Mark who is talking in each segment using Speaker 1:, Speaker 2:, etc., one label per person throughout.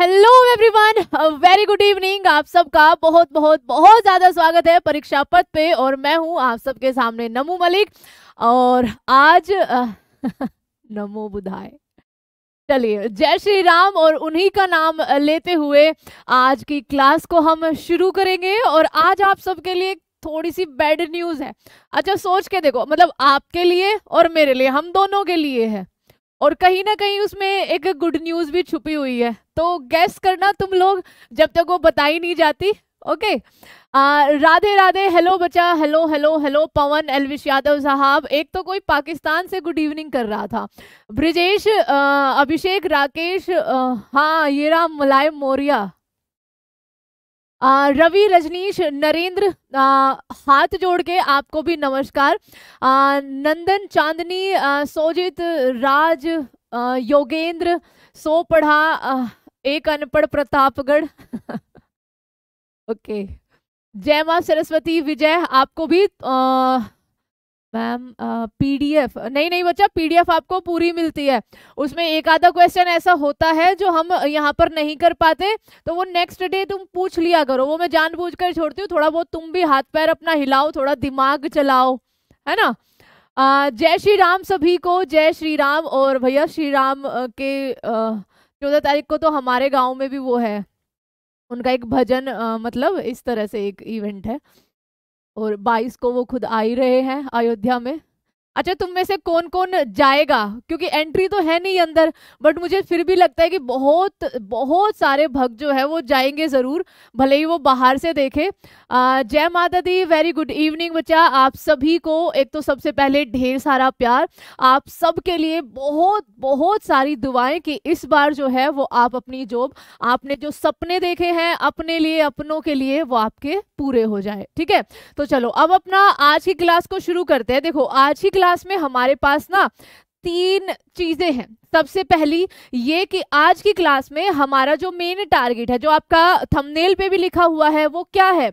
Speaker 1: hello everyone
Speaker 2: very good evening आप सबका बहुत बहुत बहुत ज़्यादा स्वागत है परीक्षा पथ पे और मैं हूँ आप सबके सामने नमू मलिक और आज नमो बुधाए चलिए जय श्री राम और उन्हीं का नाम लेते हुए आज की क्लास को हम शुरू करेंगे और आज आप सबके लिए थोड़ी सी बैड न्यूज़ है अच्छा सोच के देखो मतलब आपके लिए और मेरे लिए हम दोनों के लिए है और कहीं ना कहीं उसमें एक गुड न्यूज़ भी छुपी हुई है तो गैस करना तुम लोग जब तक वो बताई नहीं जाती ओके आ, राधे राधे हेलो बच्चा hello hello hello Pawan Elvish Yadav साहब एक तो कोई पाकिस्तान से गुड इवनिंग कर रहा था ब्रिजेश अभिषेक राकेश आ, हाँ ये राम मुलायम मौर्या रवि रजनीश नरेंद्र आ, हाथ जोड़ के आपको भी नमस्कार नंदन चांदनी सोजित राज आ, योगेंद्र सो पढ़ा आ, एक अनपढ़ प्रतापगढ़ ओके जय माँ सरस्वती विजय आपको भी आ, मैम पीडीएफ नहीं नहीं बच्चा पीडीएफ आपको पूरी मिलती है उसमें एक आधा क्वेश्चन ऐसा होता है जो हम यहाँ पर नहीं कर पाते तो वो नेक्स्ट डे तुम पूछ लिया करो वो मैं जानबूझकर छोड़ती हूँ थोड़ा बहुत तुम भी हाथ पैर अपना हिलाओ थोड़ा दिमाग चलाओ है ना जय श्री राम सभी को जय श्री राम और भैया श्री राम के चौदह तारीख को तो हमारे गाँव में भी वो है उनका एक भजन मतलब इस तरह से एक इवेंट है और बाईस को वो खुद आ ही रहे हैं अयोध्या में अच्छा तुम में से कौन कौन जाएगा क्योंकि एंट्री तो है नहीं अंदर बट मुझे फिर भी लगता है कि बहुत बहुत सारे भक्त जो है वो जाएंगे ज़रूर भले ही वो बाहर से देखे जय माता दी वेरी गुड इवनिंग बच्चा आप सभी को एक तो सबसे पहले ढेर सारा प्यार आप सबके लिए बहुत बहुत सारी दुआएं कि इस बार जो है वो आप अपनी जॉब आपने जो सपने देखे हैं अपने लिए अपनों के लिए वो आपके पूरे हो जाए ठीक है तो चलो अब अपना आज की क्लास को शुरू करते हैं देखो आज की क्लास में हमारे पास ना तीन चीज़ें हैं सबसे पहली ये कि आज की क्लास में हमारा जो मेन टारगेट है जो आपका थंबनेल पे भी लिखा हुआ है वो क्या है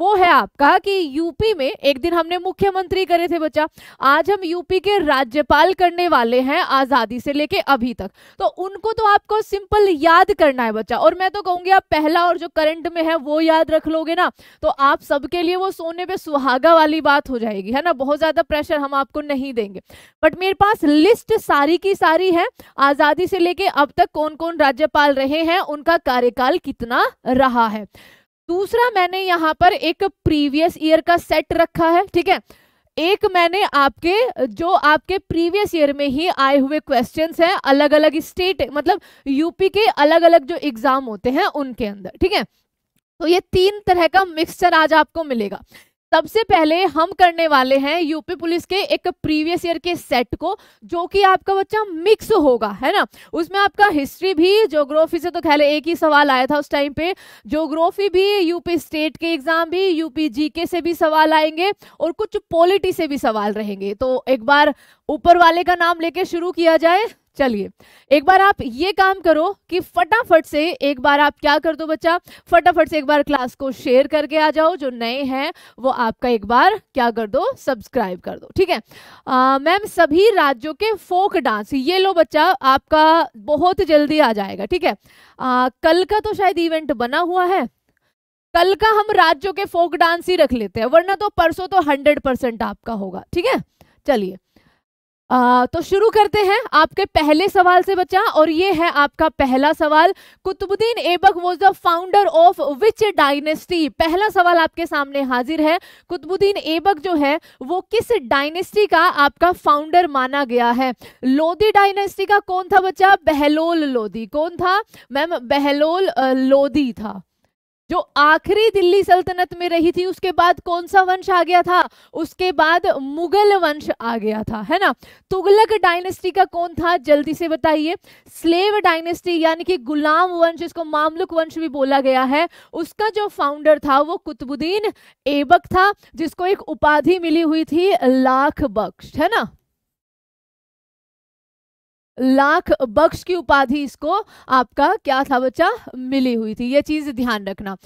Speaker 2: वो है आपका कि यूपी में एक दिन हमने मुख्यमंत्री करे थे बच्चा आज हम यूपी के राज्यपाल करने वाले हैं आज़ादी से लेके अभी तक तो उनको तो आपको सिंपल याद करना है बच्चा और मैं तो कहूँगी आप पहला और जो करंट में है वो याद रख लोगे ना तो आप सबके लिए वो सोने पे सुहागा वाली बात हो जाएगी है ना बहुत ज़्यादा प्रेशर हम आपको नहीं देंगे बट मेरे पास लिस्ट सारी की सारी है आज़ादी से लेके अब तक कौन कौन राज्यपाल रहे हैं उनका कार्यकाल कितना रहा है दूसरा मैंने यहाँ पर एक प्रीवियस ईयर का सेट रखा है ठीक है एक मैंने आपके जो आपके प्रीवियस ईयर में ही आए हुए क्वेश्चंस हैं अलग अलग स्टेट मतलब यूपी के अलग अलग जो एग्जाम होते हैं उनके अंदर ठीक है तो ये तीन तरह का मिक्सचर आज आपको मिलेगा सबसे पहले हम करने वाले हैं यूपी पुलिस के एक प्रीवियस ईयर के सेट को जो कि आपका बच्चा मिक्स होगा है ना उसमें आपका हिस्ट्री भी ज्योग्राफी से तो खैर एक ही सवाल आया था उस टाइम पे ज्योग्राफी भी यूपी स्टेट के एग्जाम भी यूपी जीके से भी सवाल आएंगे और कुछ पॉलिटी से भी सवाल रहेंगे तो एक बार ऊपर वाले का नाम लेके शुरू किया जाए चलिए एक बार आप ये काम करो कि फटाफट से एक बार आप क्या कर दो बच्चा फटाफट से एक बार क्लास को शेयर करके आ जाओ जो नए हैं वो आपका एक बार क्या कर दो सब्सक्राइब कर दो ठीक है मैम सभी राज्यों के फोक डांस ये लो बच्चा आपका बहुत जल्दी आ जाएगा ठीक है आ, कल का तो शायद इवेंट बना हुआ है कल का हम राज्यों के फोक डांस ही रख लेते हैं वरना तो परसों तो हंड्रेड परसेंट आपका होगा ठीक है चलिए आ, तो शुरू करते हैं आपके पहले सवाल से बच्चा और ये है आपका पहला सवाल Qutubuddin Aibak was the founder of which dynasty पहला सवाल आपके सामने हाजिर है कुतुबुद्दीन एबक जो है वो किस डायनेस्टी का आपका फाउंडर माना गया है लोदी डायनेस्टी का कौन था बच्चा बहलोल लोदी कौन था मैम बहलोल लोदी था जो आखिरी दिल्ली सल्तनत में रही थी उसके बाद कौन सा वंश आ गया था उसके बाद मुगल वंश आ गया था है ना तुगलक डायनेस्टी का कौन था जल्दी से बताइए स्लेव डायनेस्टी यानी कि गुलाम वंश जिसको मामलुक वंश भी बोला गया है उसका जो फाउंडर था वो कुतुबुद्दीन एबक था जिसको एक उपाधि मिली हुई थी लाख बख्श है ना लाख बख्श की उपाधि इसको आपका क्या था बच्चा मिली हुई थी ये चीज ध्यान रखना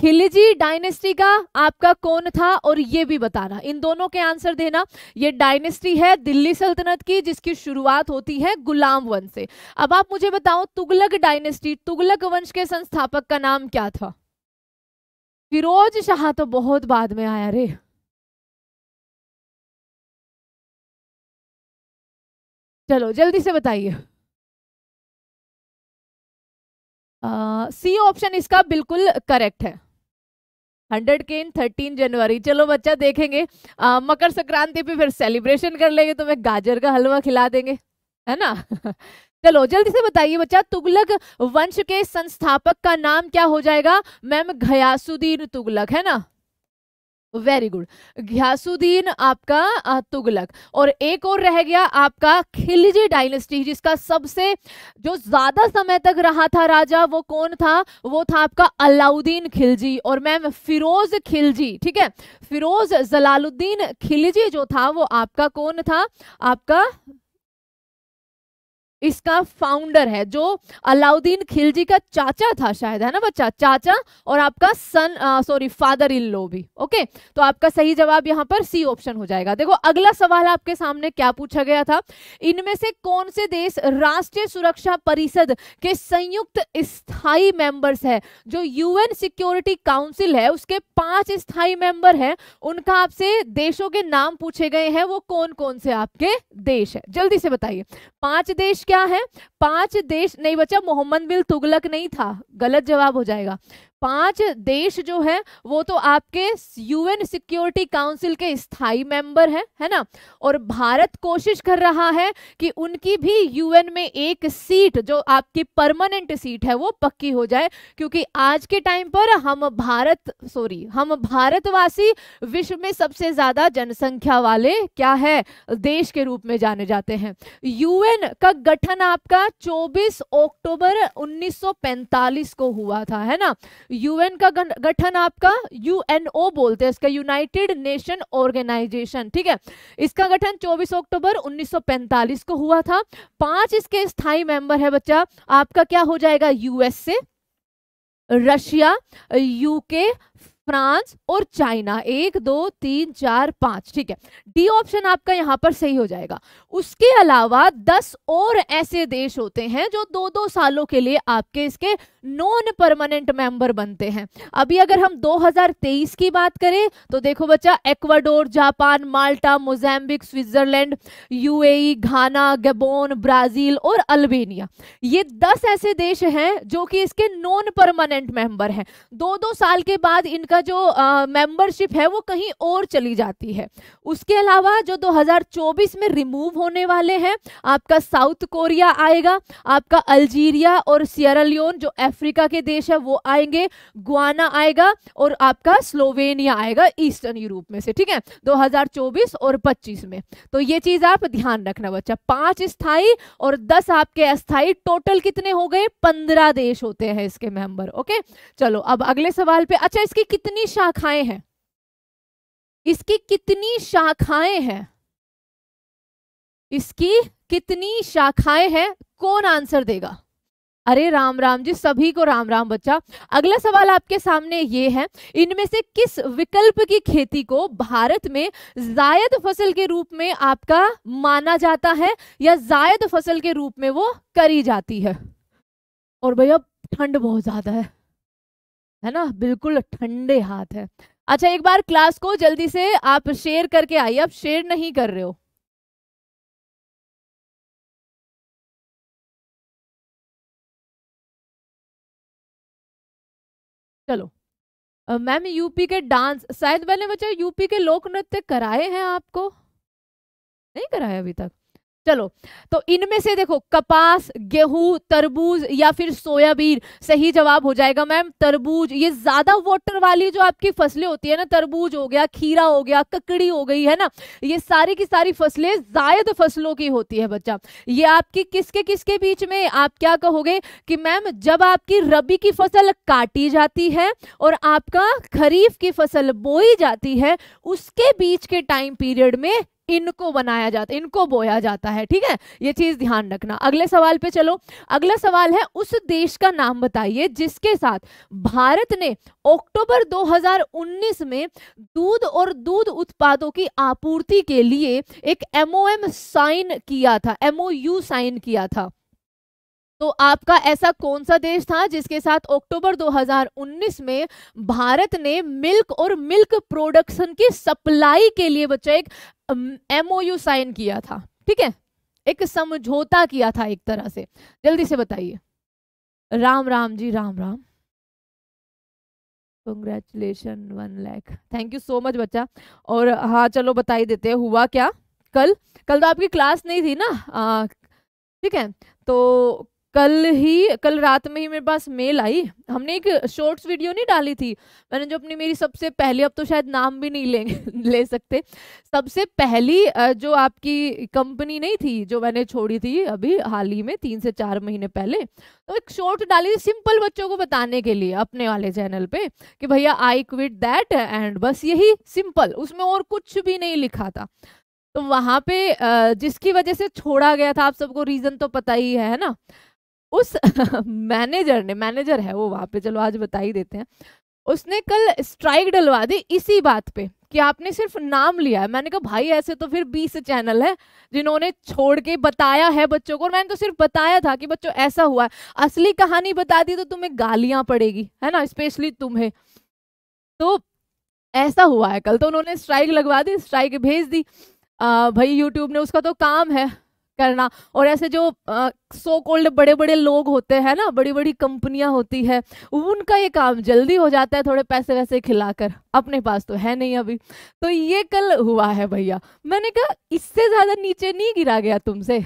Speaker 2: खिलजी डायनेस्टी का आपका कौन था और ये भी बताना इन दोनों के आंसर देना ये डायनेस्टी है दिल्ली सल्तनत की जिसकी शुरुआत होती है गुलाम वंश से अब आप मुझे बताओ तुगलक डायनेस्टी तुगलक वंश के संस्थापक का नाम क्या था फिरोज शाह तो बहुत बाद में आया रे
Speaker 1: चलो जल्दी से
Speaker 2: बताइए सी ऑप्शन इसका बिल्कुल करेक्ट है हंड्रेड के इन थर्टीन जनवरी चलो बच्चा देखेंगे आ, मकर संक्रांति पे फिर सेलिब्रेशन कर लेंगे तुम्हें गाजर का हलवा खिला देंगे है ना चलो जल्दी से बताइए बच्चा तुगलक वंश के संस्थापक का नाम क्या हो जाएगा मैम घयासुद्दीन तुगलक है ना वेरी गुड घ्यासुद्दीन आपका तुगलक और एक और रह गया आपका खिलजी डायनेस्टी जिसका सबसे जो ज्यादा समय तक रहा था राजा वो कौन था वो था आपका अलाउद्दीन खिलजी और मैम फिरोज खिलजी ठीक है फिरोज जलालुद्दीन खिलजी जो था वो आपका कौन था आपका इसका फाउंडर है जो अलाउद्दीन खिलजी का चाचा था शायद है ना बच्चा चाचा और आपका सन सॉरी फादर इन लो भी ओके तो आपका सही जवाब यहां पर सी ऑप्शन हो जाएगा देखो अगला सवाल आपके सामने क्या पूछा गया था इनमें से कौन से देश राष्ट्रीय सुरक्षा परिषद के संयुक्त स्थायी मेंबर्स है जो यूएन सिक्योरिटी काउंसिल है उसके पांच स्थायी मेंबर है उनका आपसे देशों के नाम पूछे गए हैं वो कौन कौन से आपके देश है जल्दी से बताइए पांच देश क्या क्या है पांच देश नहीं बच्चा मोहम्मद बिल तुगलक नहीं था गलत जवाब हो जाएगा पांच देश जो है वो तो आपके यूएन सिक्योरिटी काउंसिल के स्थायी मेंबर हैं है ना और भारत कोशिश कर रहा है कि उनकी भी यूएन में एक सीट जो आपकी परमानेंट सीट है वो पक्की हो जाए क्योंकि आज के टाइम पर हम भारत सॉरी हम भारतवासी विश्व में सबसे ज्यादा जनसंख्या वाले क्या है देश के रूप में जाने जाते हैं यूएन का गठन आपका 24 अक्टूबर 1945 को हुआ था है ना यूएन का गठन आपका यूएनओ बोलते हैं इसका यूनाइटेड नेशन ऑर्गेनाइजेशन ठीक है इसका गठन 24 अक्टूबर 1945 को हुआ था पांच इसके स्थायी मेंबर है बच्चा आपका क्या हो जाएगा यूएसए रशिया यूके फ्रांस और चाइना एक दो तीन चार पांच ठीक है डी ऑप्शन आपका यहां पर सही हो जाएगा उसके अलावा दस और ऐसे देश होते हैं जो दो दो सालों के लिए आपके इसके नॉन परमानेंट मेंबर बनते हैं अभी अगर हम 2023 की बात करें तो देखो बच्चा Ecuador Japan Malta Mozambique Switzerland UAE Ghana Gabon Brazil और अल्बेनिया ये दस ऐसे देश हैं जो कि इसके नॉन परमानेंट मेंबर हैं दो दो साल के बाद इनका उसका जो मेंबरशिप है वो कहीं और चली जाती है उसके अलावा जो 2024 में रिमूव होने वाले हैं आपका साउथ कोरिया आएगा आपका अल्जीरिया और सियरलियोन जो अफ्रीका के देश है वो आएंगे गुआना आएगा और आपका स्लोवेनिया आएगा ईस्टर्न यूरोप में से ठीक है 2024 और 25 में तो ये चीज आप ध्यान रखना बच्चा पांच स्थाई और दस आपके अस्थाई टोटल कितने हो गए पंद्रह देश होते हैं इसके मेंबर ओके चलो अब अगले सवाल पे अच्छा इसकी कितनी शाखाएं हैं इसकी कितनी शाखाएं हैं इसकी कितनी शाखाएं हैं कौन आंसर देगा अरे राम राम जी सभी को राम राम बच्चा अगला सवाल आपके सामने ये है इनमें से किस विकल्प की खेती को भारत में जायद फसल के रूप में आपका माना जाता है या जायद फसल के रूप में वो करी जाती है और भैया ठंड बहुत ज्यादा है है ना बिल्कुल ठंडे हाथ है अच्छा एक बार क्लास को जल्दी से आप शेयर करके आइए आप शेयर नहीं कर रहे हो चलो मैम यूपी के डांस शायद मैंने बच्चा यूपी के लोक नृत्य कराए हैं आपको नहीं कराया अभी तक चलो तो इनमें से देखो कपास गेहूं तरबूज या फिर सोयाबीन सही जवाब हो जाएगा मैम तरबूज ये ज्यादा वाटर वाली जो आपकी फसलें होती है ना तरबूज हो गया खीरा हो गया ककड़ी हो गई है ना ये सारी की सारी फसलें जायद फसलों की होती है बच्चा ये आपकी किसके किसके बीच में आप क्या कहोगे कि मैम जब आपकी रबी की फसल काटी जाती है और आपका खरीफ की फसल बोई जाती है उसके बीच के टाइम पीरियड में इनको बनाया जाता इनको बोया जाता है ठीक है ये चीज ध्यान रखना अगले सवाल पे चलो अगला सवाल है उस देश का नाम बताइए जिसके साथ भारत ने अक्टूबर 2019 में दूध और दूध उत्पादों की आपूर्ति के लिए एक एमओएम साइन किया था एमओयू साइन किया था तो आपका ऐसा कौन सा देश था जिसके साथ अक्टूबर 2019 में भारत ने मिल्क और मिल्क प्रोडक्शन की सप्लाई के लिए बच्चे एक एमओयू साइन किया था ठीक है एक समझौता किया था एक तरह से जल्दी से बताइए Ram Ram ji Ram Ram congratulation one lakh thank you so much बच्चा और हाँ चलो बताई देते हैं हुआ क्या कल कल तो आपकी क्लास नहीं थी ना ठीक है तो कल ही कल रात में ही मेरे पास मेल आई हमने एक शॉर्ट्स वीडियो नहीं डाली थी मैंने जो अपनी मेरी सबसे पहली अब तो शायद नाम भी नहीं लेंगे ले सकते सबसे पहली जो आपकी कंपनी नहीं थी जो मैंने छोड़ी थी अभी हाल ही में तीन से चार महीने पहले तो एक शॉर्ट डाली थी सिंपल बच्चों को बताने के लिए अपने वाले चैनल पे कि भैया आई क्विट दैट एंड बस यही सिंपल उसमें और कुछ भी नहीं लिखा था तो वहाँ पे जिसकी वजह से छोड़ा गया था आप सबको रीज़न तो पता ही है ना उस मैनेजर ने मैनेजर है वो वहां पे चलो आज बता ही देते हैं उसने कल स्ट्राइक डलवा दी इसी बात पे कि आपने सिर्फ नाम लिया है मैंने कहा भाई ऐसे तो फिर बीस चैनल है जिन्होंने छोड़ के बताया है बच्चों को और मैंने तो सिर्फ बताया था कि बच्चों ऐसा हुआ है असली कहानी बता दी तो तुम्हें गालियां पड़ेगी है ना स्पेशली तुम्हें तो ऐसा हुआ है कल तो उन्होंने स्ट्राइक लगवा दी स्ट्राइक भेज दी आ, भाई यूट्यूब ने उसका तो काम है करना और ऐसे जो सो कोल्ड बड़े बड़े लोग होते हैं ना बड़ी बड़ी कंपनियां होती है उनका ये काम जल्दी हो जाता है थोड़े पैसे वैसे खिलाकर अपने पास तो है नहीं अभी तो ये कल हुआ है भैया मैंने कहा इससे ज़्यादा नीचे नहीं गिरा गया तुमसे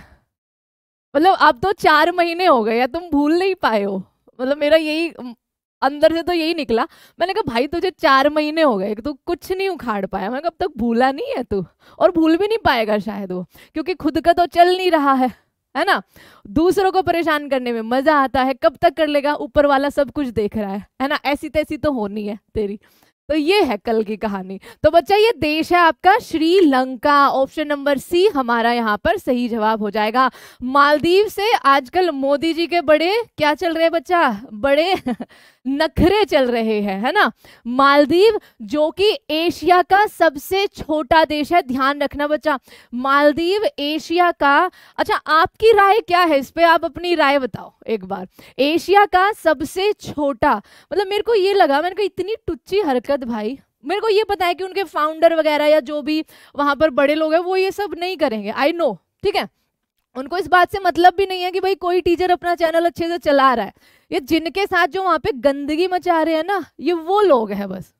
Speaker 2: मतलब अब तो चार महीने हो गए या तुम भूल नहीं पाए हो मतलब मेरा यही अंदर से तो यही निकला मैंने कहा भाई तुझे चार महीने हो गए तू कुछ नहीं उखाड़ पाया मैंने कहा अब तक भूला नहीं है तू और भूल भी नहीं पाएगा शायद वो क्योंकि खुद का तो चल नहीं रहा है है ना दूसरों को परेशान करने में मजा आता है कब तक कर लेगा ऊपर वाला सब कुछ देख रहा है है ना ऐसी तैसी तो होनी है तेरी तो ये है कल की कहानी तो बच्चा ये देश है आपका श्रीलंका ऑप्शन नंबर सी हमारा यहाँ पर सही जवाब हो जाएगा मालदीव से आजकल मोदी जी के बड़े क्या चल रहे हैं बच्चा बड़े नखरे चल रहे हैं है ना मालदीव जो कि एशिया का सबसे छोटा देश है ध्यान रखना बच्चा मालदीव एशिया का अच्छा आपकी राय क्या है इस पर आप अपनी राय बताओ एक बार एशिया का सबसे छोटा मतलब मेरे को ये लगा मेरे को इतनी टुच्ची हरकत भाई मेरे को ये पता है कि उनके फाउंडर वगैरह या जो भी वहां पर बड़े लोग हैं वो ये सब नहीं करेंगे आई नो ठीक है उनको इस बात से मतलब भी नहीं है कि भाई कोई टीचर अपना चैनल अच्छे से चला रहा है ये जिनके साथ जो वहाँ पे गंदगी मचा रहे हैं ना ये वो लोग हैं बस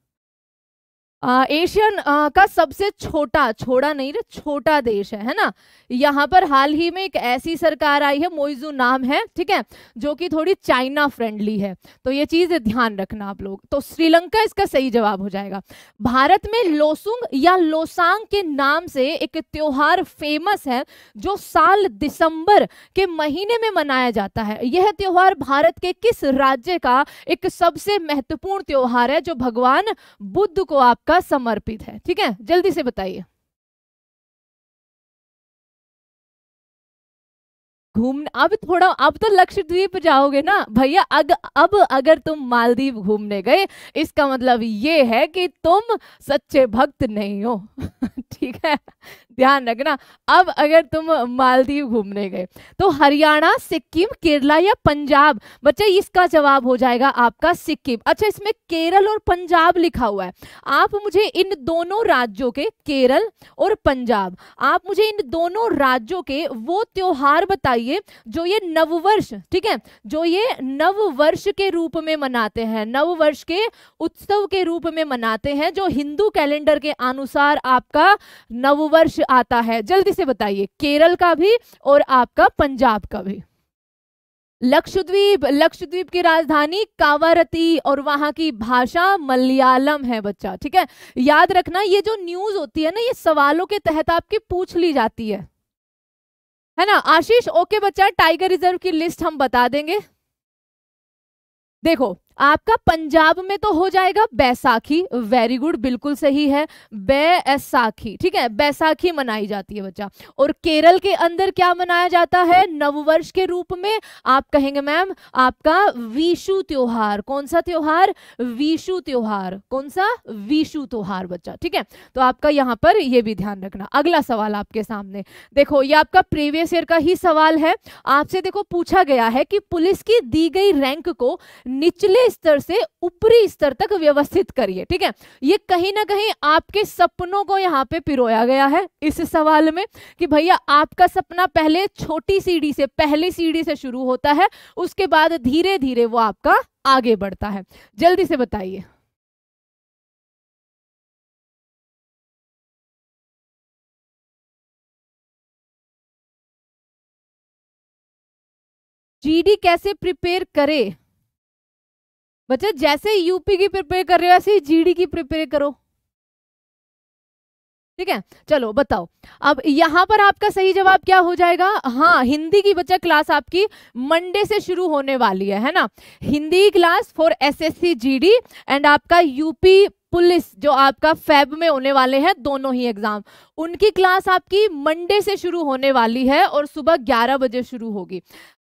Speaker 2: एशियन का सबसे छोटा छोड़ा नहीं रे छोटा देश है है ना यहाँ पर हाल ही में एक ऐसी सरकार आई है मोइजू नाम है ठीक है जो कि थोड़ी चाइना फ्रेंडली है तो ये चीज ध्यान रखना आप लोग तो श्रीलंका इसका सही जवाब हो जाएगा भारत में लोसुंग या लोसांग के नाम से एक त्योहार फेमस है जो साल दिसंबर के महीने में मनाया जाता है यह त्योहार भारत के किस राज्य का एक सबसे महत्वपूर्ण त्योहार है जो भगवान बुद्ध को आप का समर्पित है ठीक है जल्दी से बताइए घूमने अब थोड़ा अब तो लक्षद्वीप जाओगे ना भैया अग अब अगर तुम मालदीव घूमने गए इसका मतलब ये है कि तुम सच्चे भक्त नहीं हो ठीक है ध्यान रखना अब अगर तुम मालदीव घूमने गए तो हरियाणा सिक्किम केरला या पंजाब बच्चे इसका जवाब हो जाएगा आपका सिक्किम अच्छा इसमें केरल और पंजाब लिखा हुआ है आप मुझे इन दोनों राज्यों के केरल और पंजाब आप मुझे इन दोनों राज्यों के वो त्योहार बताइए जो ये नववर्ष ठीक है जो ये नववर्ष के रूप में मनाते हैं नववर्ष के उत्सव के रूप में मनाते हैं जो हिंदू कैलेंडर के अनुसार आपका नववर्ष आता है जल्दी से बताइए केरल का भी और आपका पंजाब का भी लक्षद्वीप लक्षद्वीप की राजधानी कावारती और वहां की भाषा मलयालम है बच्चा ठीक है याद रखना ये जो न्यूज होती है ना ये सवालों के तहत आपकी पूछ ली जाती है है ना आशीष ओके बच्चा टाइगर रिजर्व की लिस्ट हम बता देंगे देखो आपका पंजाब में तो हो जाएगा बैसाखी वेरी गुड बिल्कुल सही है बैसाखी ठीक है बैसाखी मनाई जाती है बच्चा और केरल के अंदर क्या मनाया जाता है नववर्ष के रूप में आप कहेंगे मैम आपका विशु त्योहार कौन सा त्योहार विशु त्योहार कौन सा विशु त्योहार बच्चा ठीक है तो आपका यहाँ पर यह भी ध्यान रखना अगला सवाल आपके सामने देखो ये आपका प्रीवियस ईयर का ही सवाल है आपसे देखो पूछा गया है कि पुलिस की दी गई रैंक को निचले स्तर से ऊपरी स्तर तक व्यवस्थित करिए ठीक है ये कहीं ना कहीं आपके सपनों को यहाँ पे पिरोया गया है इस सवाल में कि भैया आपका सपना पहले छोटी सीढ़ी से पहली सीढ़ी से शुरू होता है उसके बाद धीरे धीरे वो आपका आगे बढ़ता है जल्दी से
Speaker 1: बताइए जीडी कैसे प्रिपेयर करे बच्चे जैसे यूपी
Speaker 2: की प्रिपेयर कर रहे हो ऐसे जीडी की प्रिपेयर करो ठीक है चलो बताओ अब यहाँ पर आपका सही जवाब क्या हो जाएगा हाँ हिंदी की बच्चा क्लास आपकी मंडे से शुरू होने वाली है है ना Hindi class for SSC GD and आपका यूपी पुलिस जो आपका फैब में होने वाले हैं दोनों ही एग्जाम उनकी क्लास आपकी मंडे से शुरू होने वाली है और सुबह 11 बजे शुरू होगी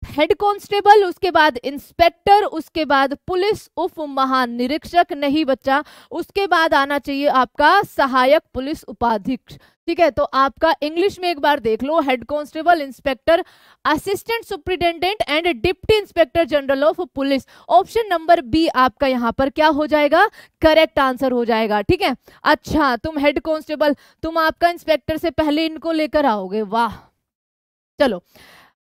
Speaker 2: हेड कांस्टेबल उसके बाद इंस्पेक्टर उसके बाद पुलिस उप महानिरीक्षक नहीं बच्चा उसके बाद आना चाहिए आपका सहायक पुलिस उपाधीक्ष ठीक है तो आपका इंग्लिश में एक बार देख लो head constable inspector assistant superintendent and deputy inspector general of police option number B आपका यहाँ पर क्या हो जाएगा करेक्ट आंसर हो जाएगा ठीक है अच्छा तुम हेड कांस्टेबल तुम आपका इंस्पेक्टर से पहले इनको लेकर आओगे वाह चलो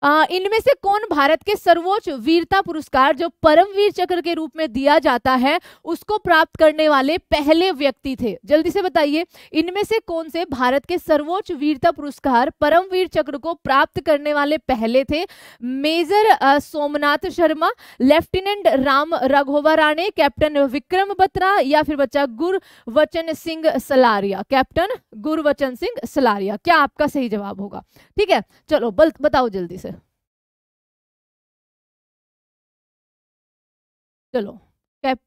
Speaker 2: इनमें से कौन भारत के सर्वोच्च वीरता पुरस्कार जो परमवीर चक्र के रूप में दिया जाता है उसको प्राप्त करने वाले पहले व्यक्ति थे जल्दी से बताइए इनमें से कौन से भारत के सर्वोच्च वीरता पुरस्कार परमवीर चक्र को प्राप्त करने वाले पहले थे major Somnath Sharma lieutenant Ram Raghoba Rane captain Vikram Batra या फिर बच्चा गुरवचन सिंह सलारिया कैप्टन गुरवचन सिंह सलारिया क्या आपका सही जवाब होगा ठीक है चलो बताओ जल्दी से
Speaker 1: चलो कैप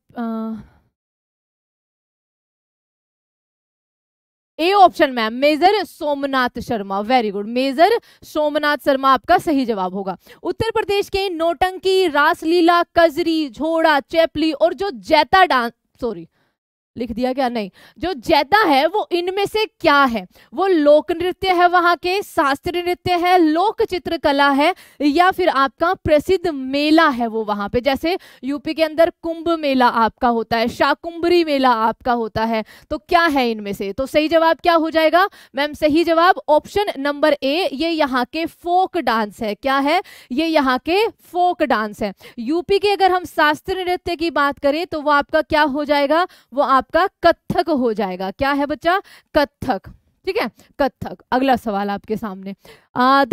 Speaker 2: A option ma'am major Somnath Sharma very good major Somnath Sharma आपका सही जवाब होगा उत्तर प्रदेश के नोटंकी रासलीला कजरी झोड़ा चैपली और जो जैता डांस सॉरी लिख दिया क्या नहीं जो जैदा है वो इनमें से क्या है वो लोक नृत्य है वहां के शास्त्रीय नृत्य है लोक चित्रकला है या फिर आपका प्रसिद्ध मेला है वो वहां पे जैसे यूपी के अंदर कुंभ मेला आपका होता है शाकुंभरी मेला आपका होता है तो क्या है इनमें से तो सही जवाब क्या हो जाएगा मैम सही जवाब ऑप्शन नंबर ए ये यहाँ के फोक डांस है क्या है ये यहाँ के फोक डांस है यूपी के अगर हम शास्त्रीय नृत्य की बात करें तो वो आपका क्या हो जाएगा वो आप आपका कथक हो जाएगा क्या है बच्चा कथक ठीक है कत्थक अगला सवाल आपके सामने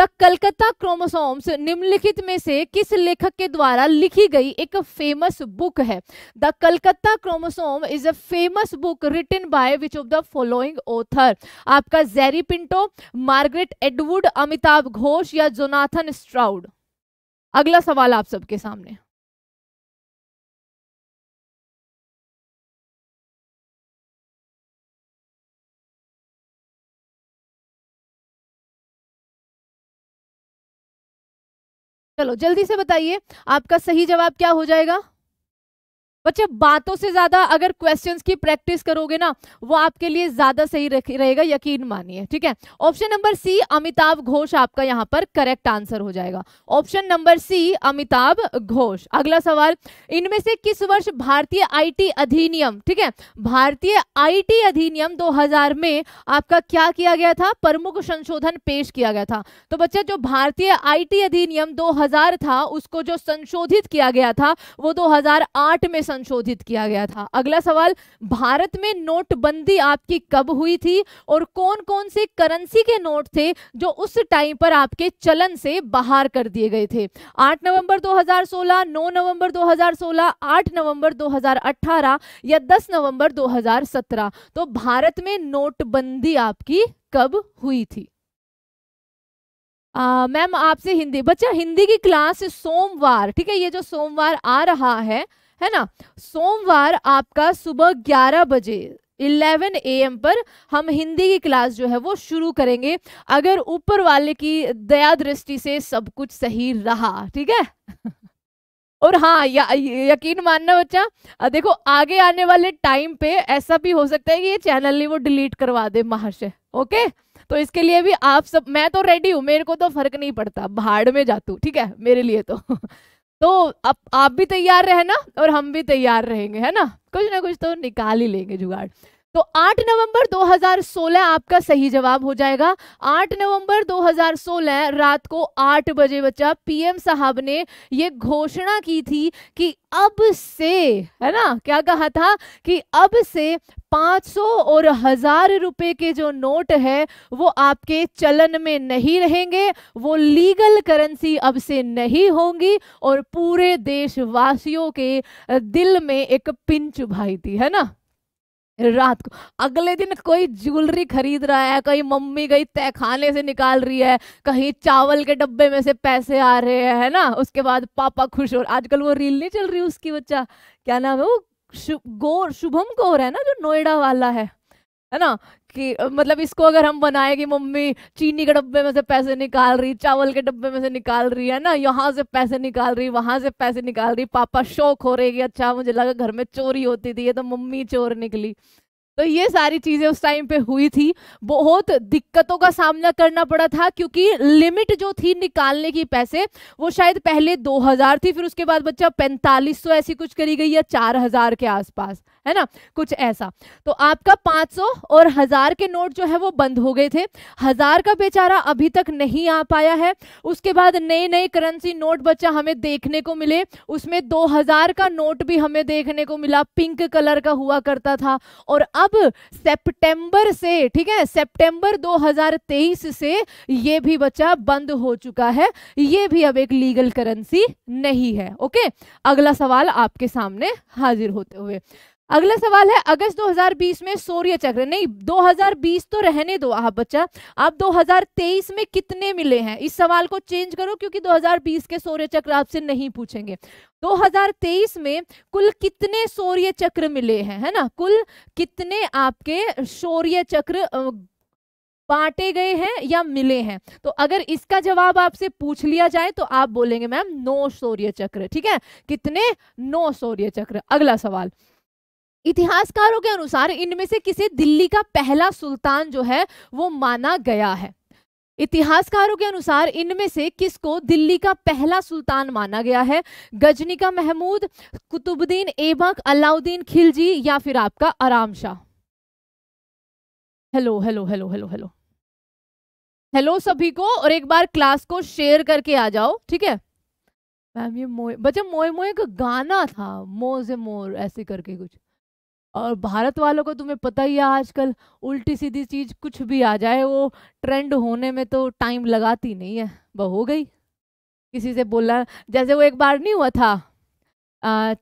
Speaker 2: द कलकत्ता क्रोमोसोम्स निम्नलिखित में से किस लेखक के द्वारा लिखी गई एक फेमस बुक है the Calcutta chromosome is a famous book written by which of the following author आपका जेरी पिंटो मार्गरेट एडवुड अमिताभ घोष या जोनाथन स्ट्राउड अगला सवाल आप सबके सामने चलो जल्दी से बताइए आपका सही जवाब क्या हो जाएगा बच्चे बातों से ज्यादा अगर क्वेश्चंस की प्रैक्टिस करोगे ना वो आपके लिए ज्यादा सही रहेगा यकीन मानिए ठीक है option number C Amitav Ghosh आपका यहाँ पर करेक्ट आंसर हो जाएगा option number C Amitav Ghosh अगला सवाल इनमें से किस वर्ष भारतीय आईटी अधिनियम ठीक है भारतीय आईटी अधिनियम दो में आपका क्या किया गया था प्रमुख संशोधन पेश किया गया था तो बच्चा जो भारतीय आई अधिनियम दो था उसको जो संशोधित किया गया था वो दो में संशोधित किया गया था अगला सवाल भारत में नोटबंदी आपकी कब हुई थी और कौन कौन से करेंसी के नोट थे जो उस टाइम पर आपके चलन से बाहर कर दिए गए थे 8 नवंबर 2016, 9 नवंबर 2016, 8 नवंबर 2018 या 10 नवंबर 2017 तो भारत में नोटबंदी आपकी कब हुई थी मैम आपसे हिंदी बच्चा हिंदी की क्लास सोमवार ठीक है ये जो सोमवार आ रहा है है ना सोमवार आपका सुबह ग्यारह बजे 11 एम पर हम हिंदी की क्लास जो है वो शुरू करेंगे अगर ऊपर वाले की दया दृष्टि से सब कुछ सही रहा ठीक है और हाँ या, यकीन मानना बच्चा देखो आगे आने वाले टाइम पे ऐसा भी हो सकता है कि ये चैनल नहीं वो डिलीट करवा दे महाशय ओके तो इसके लिए भी आप सब मैं तो रेडी हूं मेरे को तो फर्क नहीं पड़ता भाड़ में जातू ठीक है मेरे लिए तो तो अब आप भी तैयार रहना और हम भी तैयार रहेंगे है ना कुछ ना कुछ तो निकाल ही लेंगे जुगाड़ तो 8 नवंबर 2016 आपका सही जवाब हो जाएगा 8 नवंबर 2016 रात को 8 बजे बच्चा पीएम साहब ने ये घोषणा की थी कि अब से है ना क्या कहा था कि अब से 500 और हजार रुपए के जो नोट है वो आपके चलन में नहीं रहेंगे वो लीगल करेंसी अब से नहीं होंगी और पूरे देशवासियों के दिल में एक पिंच भाई थी है ना रात को अगले दिन कोई ज्वेलरी खरीद रहा है कहीं मम्मी तय तहखाने से निकाल रही है कहीं चावल के डब्बे में से पैसे आ रहे हैं है ना उसके बाद पापा खुश हो आजकल वो रील नहीं चल रही उसकी बच्चा क्या नाम है वो शु, गोर शुभम गौर है ना जो नोएडा वाला है है ना कि मतलब इसको अगर हम बनाए कि मम्मी चीनी के डब्बे में से पैसे निकाल रही चावल के डब्बे में से निकाल रही है ना यहाँ से पैसे निकाल रही वहां से पैसे निकाल रही पापा शौक हो रहे कि अच्छा मुझे लगा घर में चोरी होती थी ये तो मम्मी चोर निकली तो ये सारी चीज़ें उस टाइम पे हुई थी बहुत दिक्कतों का सामना करना पड़ा था क्योंकि लिमिट जो थी निकालने की पैसे वो शायद पहले 2000 थी फिर उसके बाद बच्चा 4500 ऐसी कुछ करी गई या 4000 के आसपास है ना कुछ ऐसा तो आपका 500 और हजार के नोट जो है वो बंद हो गए थे हजार का बेचारा अभी तक नहीं आ पाया है उसके बाद नए नए करेंसी नोट बच्चा हमें देखने को मिले उसमें 2000 का नोट भी हमें देखने को मिला पिंक कलर का हुआ करता था और अब सितंबर से ठीक है सितंबर 2023 से ये भी बच्चा बंद हो चुका है ये भी अब एक लीगल करेंसी नहीं है ओके अगला सवाल आपके सामने हाजिर होते हुए अगला सवाल है अगस्त 2020 में सूर्य चक्र नहीं 2020 तो रहने दो आप बच्चा आप 2023 में कितने मिले हैं इस सवाल को चेंज करो क्योंकि 2020 के सूर्य चक्र आपसे नहीं पूछेंगे 2023 में कुल कितने सूर्य चक्र मिले हैं है ना कुल कितने आपके सूर्य चक्र बांटे गए हैं या मिले हैं तो अगर इसका जवाब आपसे पूछ लिया जाए तो आप बोलेंगे मैम नो सूर्य चक्र ठीक है कितने नो सूर्य चक्र अगला सवाल इतिहासकारों के अनुसार इनमें से किसे दिल्ली का पहला सुल्तान जो है वो माना गया है इतिहासकारों के अनुसार इनमें से किसको दिल्ली का पहला सुल्तान माना गया है गजनी का महमूद कुतुबुद्दीन ऐबक अलाउद्दीन खिलजी या फिर आपका Aram Shah hello hello hello hello hello hello सभी को और एक बार क्लास को शेयर करके आ जाओ ठीक है मैम ये मोए बच्चा मोए मोए का गाना था मोजे मोर ऐसे करके कुछ और भारत वालों को तुम्हें पता ही है आजकल उल्टी सीधी चीज़ कुछ भी आ जाए वो ट्रेंड होने में तो टाइम लगाती नहीं है वह हो गई किसी से बोला जैसे वो एक बार नहीं हुआ था आ,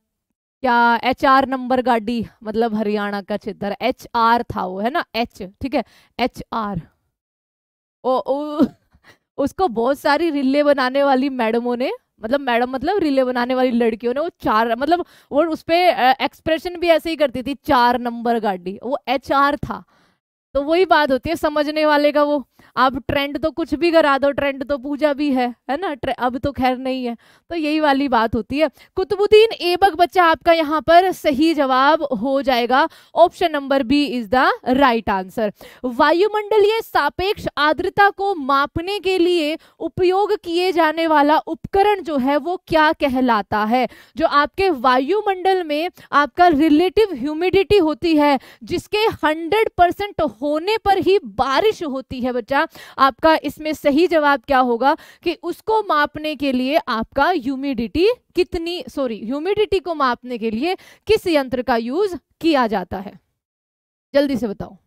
Speaker 2: क्या एच आर नंबर गाड़ी मतलब हरियाणा का क्षेत्र एच आर था वो है ना एच ठीक है एच आर ओ, ओ उसको बहुत सारी रिले बनाने वाली मैडमों ने मतलब मैडम मतलब रिले बनाने वाली लड़कियों ने वो चार मतलब वो उस पर एक्सप्रेशन भी ऐसे ही करती थी चार नंबर गाड़ी वो एच आर था तो वही बात होती है समझने वाले का वो आप ट्रेंड तो कुछ भी करा दो ट्रेंड तो पूजा भी है है ना अब तो खैर नहीं है तो यही वाली बात होती है कुतुबुद्दीन एबक बच्चा आपका यहाँ पर सही जवाब हो जाएगा option number B is the right answer वायुमंडलीय सापेक्ष आर्द्रता को मापने के लिए उपयोग किए जाने वाला उपकरण जो है वो क्या कहलाता है जो आपके वायुमंडल में आपका रिलेटिव ह्यूमिडिटी होती है जिसके हंड्रेड परसेंट होने पर ही बारिश होती है बच्चा जाएगा आपका इसमें सही जवाब क्या होगा कि उसको मापने के लिए आपका ह्यूमिडिटी कितनी सॉरी ह्यूमिडिटी को मापने के लिए किस यंत्र का यूज किया जाता है जल्दी से बताओ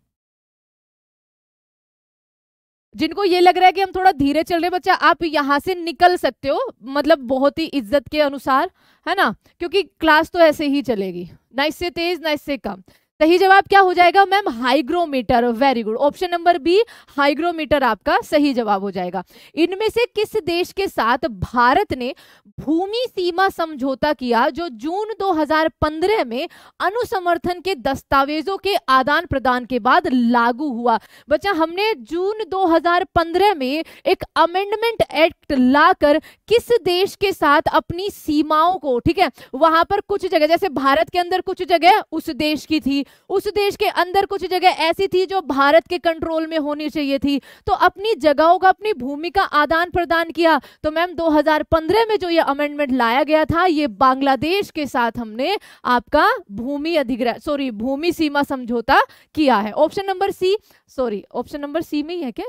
Speaker 2: जिनको ये लग रहा है कि हम थोड़ा धीरे चल रहे बच्चा आप यहाँ से निकल सकते हो मतलब बहुत ही इज्जत के अनुसार है ना क्योंकि क्लास तो ऐसे ही चलेगी ना इससे तेज ना इससे कम सही जवाब क्या हो जाएगा ma'am hygrometer very good option number B hygrometer आपका सही जवाब हो जाएगा इनमें से किस देश के साथ भारत ने भूमि सीमा समझौता किया जो जून 2015 में अनुसमर्थन के दस्तावेजों के आदान प्रदान के बाद लागू हुआ बच्चा हमने जून 2015 में एक अमेंडमेंट एक्ट लाकर किस देश के साथ अपनी सीमाओं को ठीक है वहां पर कुछ जगह जैसे भारत के अंदर कुछ जगह उस देश की थी थी उस देश के अंदर कुछ जगह ऐसी थी जो भारत के कंट्रोल में होनी चाहिए थी तो अपनी जगहों का अपनी भूमि का आदान प्रदान किया तो मैम 2015 में जो ये अमेंडमेंट लाया गया था ये बांग्लादेश के साथ हमने आपका भूमि अधिग्रह सॉरी भूमि सीमा समझौता किया है option number C sorry option number C में ही है क्या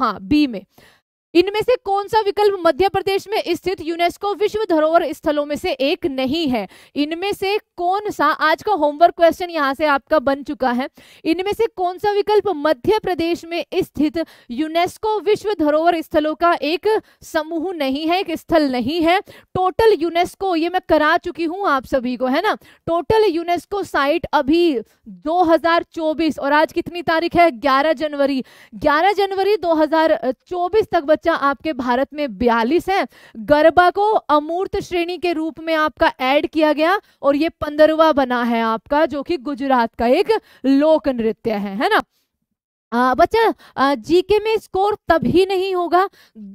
Speaker 2: हाँ बी में इनमें से कौन सा विकल्प मध्य प्रदेश में स्थित यूनेस्को विश्व धरोहर स्थलों में से एक नहीं है इनमें से कौन सा आज का होमवर्क क्वेश्चन यहाँ से आपका बन चुका है इनमें से कौन सा विकल्प मध्य प्रदेश में स्थित यूनेस्को विश्व धरोहर स्थलों का एक समूह नहीं है एक स्थल नहीं है टोटल यूनेस्को ये मैं करा चुकी हूँ आप सभी को है ना टोटल यूनेस्को साइट अभी दो और आज कितनी तारीख है ग्यारह जनवरी ग्यारह जनवरी दो तक बच्चे बच्चा आपके भारत में बयालीस है गरबा को अमूर्त श्रेणी के रूप में आपका ऐड किया गया और ये पंद्रवा बना है आपका जो कि गुजरात का एक लोक नृत्य है है ना आ, बच्चा जीके में स्कोर तभी नहीं होगा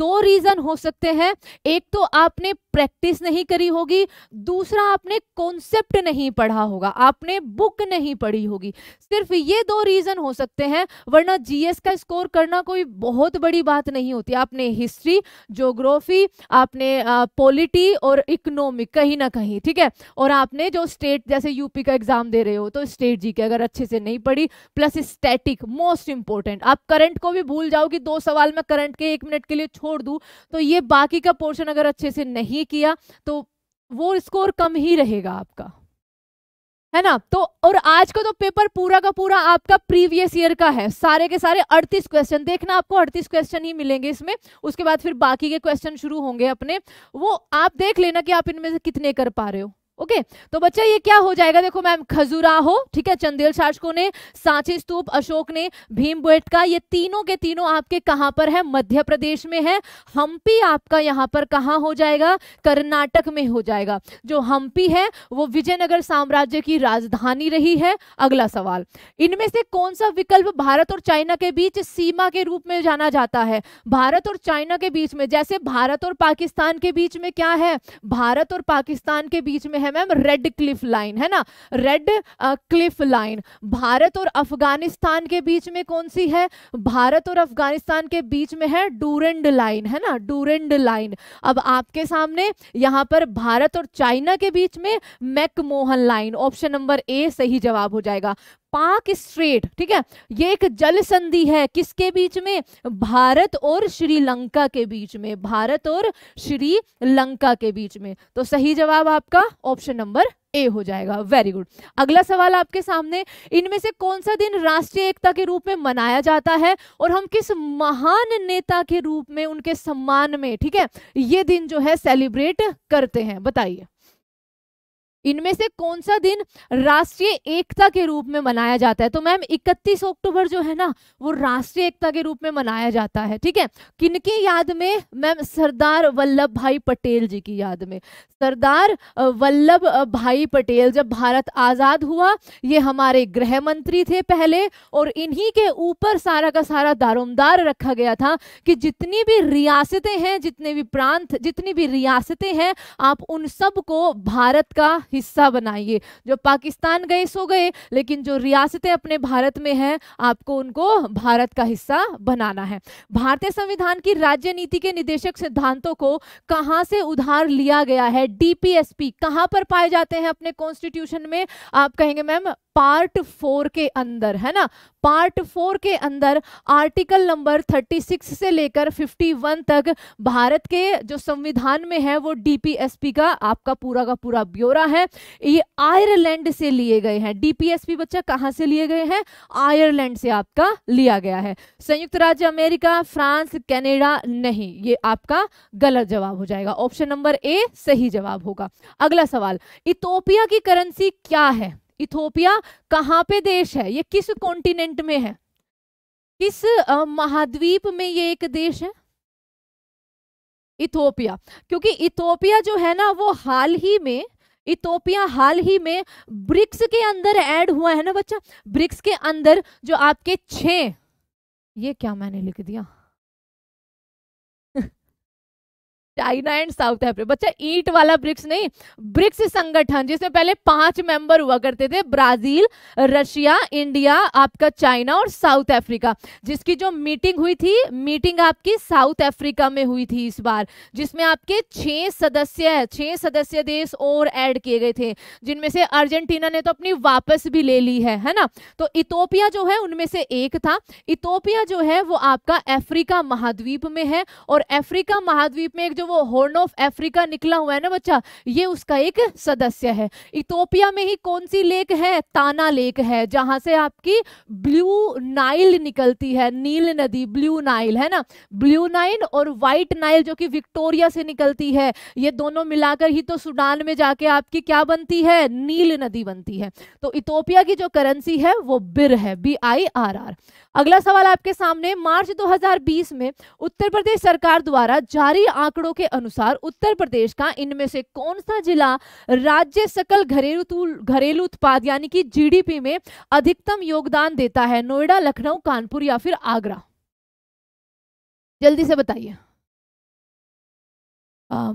Speaker 2: दो रीजन हो सकते हैं एक तो आपने प्रैक्टिस नहीं करी होगी दूसरा आपने कॉन्सेप्ट नहीं पढ़ा होगा आपने बुक नहीं पढ़ी होगी सिर्फ ये दो रीज़न हो सकते हैं वरना जीएस का स्कोर करना कोई बहुत बड़ी बात नहीं होती आपने हिस्ट्री जोग्राफी आपने पॉलिटी और इकोनॉमिक कहीं ना कहीं ठीक है और आपने जो स्टेट जैसे यूपी का एग्जाम दे रहे हो तो स्टेट जी के अगर अच्छे से नहीं पढ़ी प्लस स्टैटिक मोस्ट इंपॉर्टेंट आप करंट को भी भूल जाओ कि दो सवाल में करंट के एक मिनट के लिए छोड़ दू तो ये बाकी का पोर्शन अगर अच्छे से नहीं किया तो वो स्कोर कम ही रहेगा आपका है ना तो और आज का तो पेपर पूरा का पूरा आपका प्रीवियस ईयर का है सारे के सारे अड़तीस क्वेश्चन देखना आपको अड़तीस क्वेश्चन ही मिलेंगे इसमें उसके बाद फिर बाकी के क्वेश्चन शुरू होंगे अपने वो आप देख लेना कि आप इनमें से कितने कर पा रहे हो ओके okay, तो बच्चा ये क्या हो जाएगा देखो मैम खजुराहो ठीक है चंदेल शासकों ने सांची स्तूप अशोक ने भीम का ये तीनों के तीनों आपके कहां पर है मध्य प्रदेश में है हम्पी आपका यहां पर कहा हो जाएगा कर्नाटक में हो जाएगा जो हम्पी है वो विजयनगर साम्राज्य की राजधानी रही है अगला सवाल इनमें से कौन सा विकल्प भारत और चाइना के बीच सीमा के रूप में जाना जाता है भारत और चाइना के बीच में जैसे भारत और पाकिस्तान के बीच में क्या है भारत और पाकिस्तान के बीच में है है मैम रेड क्लिफ लाइन है ना रेड क्लिफ लाइन भारत और अफगानिस्तान के बीच में कौन सी है भारत और अफगानिस्तान के बीच में है डूरेंड लाइन है ना डूरेंड लाइन अब आपके सामने यहां पर भारत और चाइना के बीच में McMahon line option number A सही जवाब हो जाएगा पाक स्ट्रेट ठीक है ये एक जल संधि है किसके बीच में भारत और श्रीलंका के बीच में भारत और श्रीलंका के बीच में तो सही जवाब आपका ऑप्शन नंबर ए हो जाएगा वेरी गुड अगला सवाल आपके सामने इनमें से कौन सा दिन राष्ट्रीय एकता के रूप में मनाया जाता है और हम किस महान नेता के रूप में उनके सम्मान में ठीक है ये दिन जो है सेलिब्रेट करते हैं बताइए इनमें से कौन सा दिन राष्ट्रीय एकता के रूप में मनाया जाता है तो मैम 31 अक्टूबर जो है ना वो राष्ट्रीय एकता के रूप में मनाया जाता है ठीक है किनकी याद में मैम सरदार वल्लभ भाई पटेल जी की याद में सरदार वल्लभ भाई पटेल जब भारत आज़ाद हुआ ये हमारे गृह मंत्री थे पहले और इन्हीं के ऊपर सारा का सारा दारोमदार रखा गया था कि जितनी भी रियासतें हैं जितने भी प्रांत जितनी भी रियासतें हैं आप उन सबको भारत का हिस्सा बनाइए जो पाकिस्तान गए सो गए लेकिन जो रियासतें अपने भारत में हैं आपको उनको भारत का हिस्सा बनाना है भारतीय संविधान की राज्य नीति के निदेशक सिद्धांतों को कहाँ से उधार लिया गया है डीपीएसपी कहाँ पर पाए जाते हैं अपने कॉन्स्टिट्यूशन में आप कहेंगे मैम पार्ट फोर के अंदर है ना पार्ट फोर के अंदर आर्टिकल नंबर 36 से लेकर 51 तक भारत के जो संविधान में है वो डीपीएसपी का आपका पूरा का पूरा ब्यौरा है ये आयरलैंड से लिए गए हैं डीपीएसपी बच्चा कहाँ से लिए गए हैं आयरलैंड से आपका लिया गया है संयुक्त राज्य अमेरिका फ्रांस कैनेडा नहीं ये आपका गलत जवाब हो जाएगा ऑप्शन नंबर ए सही जवाब होगा अगला सवाल इथोपिया की करेंसी क्या है इथोपिया कहाँ पे देश है ये किस कॉन्टिनेंट में है किस महाद्वीप में ये एक देश है इथोपिया क्योंकि इथोपिया जो है ना वो हाल ही में इथोपिया हाल ही में ब्रिक्स के अंदर ऐड हुआ है ना बच्चा ब्रिक्स के अंदर जो आपके छे ये क्या मैंने लिख दिया चाइना एंड साउथ अफ्रीका बच्चा ईट वाला ब्रिक्स नहीं ब्रिक्स संगठन जिसमें पहले पांच मेंबर हुआ करते थे ब्राजील रशिया इंडिया आपका चाइना और साउथ अफ्रीका जिसकी जो मीटिंग हुई थी मीटिंग आपकी साउथ अफ्रीका में हुई थी इस बार जिसमें आपके छह सदस्य छह सदस्य देश और एड किए गए थे जिनमें से अर्जेंटीना ने तो अपनी वापस भी ले ली है है ना तो इतोपिया जो है उनमें से एक था इतोपिया जो है वो आपका अफ्रीका महाद्वीप में है और अफ्रीका महाद्वीप में एक जो वो हॉर्न ऑफ अफ्रीका निकला हुआ है ना बच्चा ये उसका एक सदस्य है इथोपिया में ही कौन सी लेक है ताना लेक है जहां से आपकी ब्लू नाइल निकलती है नील नदी ब्लू नाइल है ना ब्लू नाइल और व्हाइट नाइल जो कि विक्टोरिया से निकलती है ये दोनों मिलाकर ही तो सुडान में जाके आपकी क्या बनती है नील नदी बनती है तो इथोपिया की जो करेंसी है वो बिर है बी आई आर आर अगला सवाल आपके सामने मार्च 2020 में उत्तर प्रदेश सरकार द्वारा जारी आंकड़ों आंकड़ों के अनुसार उत्तर प्रदेश का इनमें से कौन सा जिला राज्य सकल घरेलू घरेलू उत्पाद यानी कि जीडीपी में अधिकतम योगदान देता है नोएडा लखनऊ कानपुर या फिर आगरा जल्दी से बताइए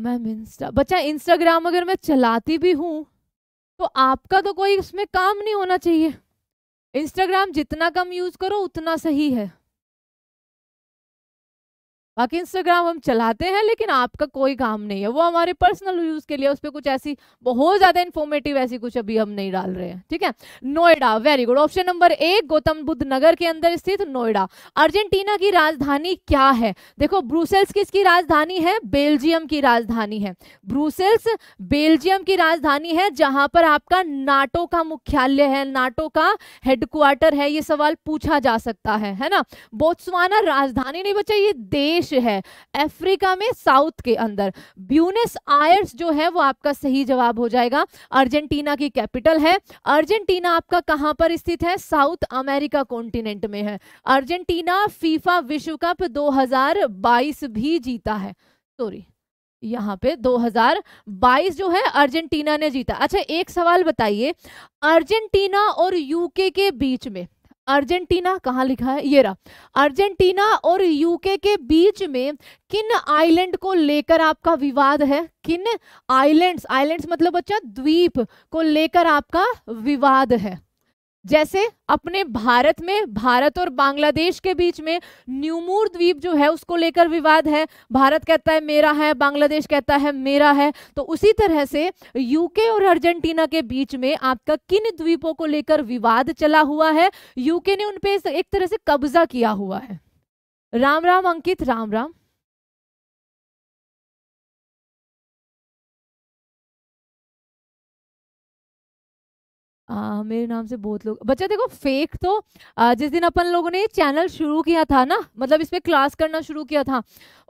Speaker 2: मैम इंस्टा बच्चा इंस्टाग्राम अगर मैं चलाती भी हूँ तो आपका तो कोई उसमें काम नहीं होना चाहिए इंस्टाग्राम जितना कम यूज करो उतना सही है बाकी इंस्टाग्राम हम चलाते हैं लेकिन आपका कोई काम नहीं है वो हमारे पर्सनल यूज के लिए उस पर कुछ ऐसी बहुत ज्यादा इन्फॉर्मेटिव ऐसी कुछ अभी हम नहीं डाल रहे हैं ठीक है Noida very good option number एक गौतम बुद्ध नगर के अंदर स्थित नोएडा अर्जेंटीना की राजधानी क्या है देखो ब्रूसेल्स किसकी राजधानी है बेल्जियम की राजधानी है ब्रूसेल्स बेल्जियम की राजधानी है जहां पर आपका नाटो का मुख्यालय है नाटो का हेडक्वार्टर है ये सवाल पूछा जा सकता है है ना बोत्सवाना राजधानी नहीं बचा ये देश देश है अफ्रीका में साउथ के अंदर ब्यूनस आयर्स जो है वो आपका सही जवाब हो जाएगा अर्जेंटीना की कैपिटल है अर्जेंटीना आपका कहां पर स्थित है साउथ अमेरिका कॉन्टिनेंट में है अर्जेंटीना फीफा विश्व कप दो भी जीता है सॉरी यहाँ पे 2022 जो है अर्जेंटीना ने जीता अच्छा एक सवाल बताइए अर्जेंटीना और यूके के बीच में अर्जेंटीना कहाँ लिखा है ये रहा अर्जेंटीना और यूके के बीच में किन आइलैंड को लेकर आपका विवाद है किन आइलैंड्स आइलैंड्स मतलब बच्चा द्वीप को लेकर आपका विवाद है जैसे अपने भारत में भारत और बांग्लादेश के बीच में न्यूमूर द्वीप जो है उसको लेकर विवाद है भारत कहता है मेरा है बांग्लादेश कहता है मेरा है तो उसी तरह से यूके और अर्जेंटीना के बीच में आपका किन द्वीपों को लेकर विवाद चला हुआ है यूके ने उनपे एक तरह से कब्जा किया हुआ है राम राम अंकित राम राम
Speaker 1: आ, मेरे नाम
Speaker 2: से बहुत लोग बच्चा देखो फेक तो आ, जिस दिन अपन लोगों ने चैनल शुरू किया था ना मतलब इस पर क्लास करना शुरू किया था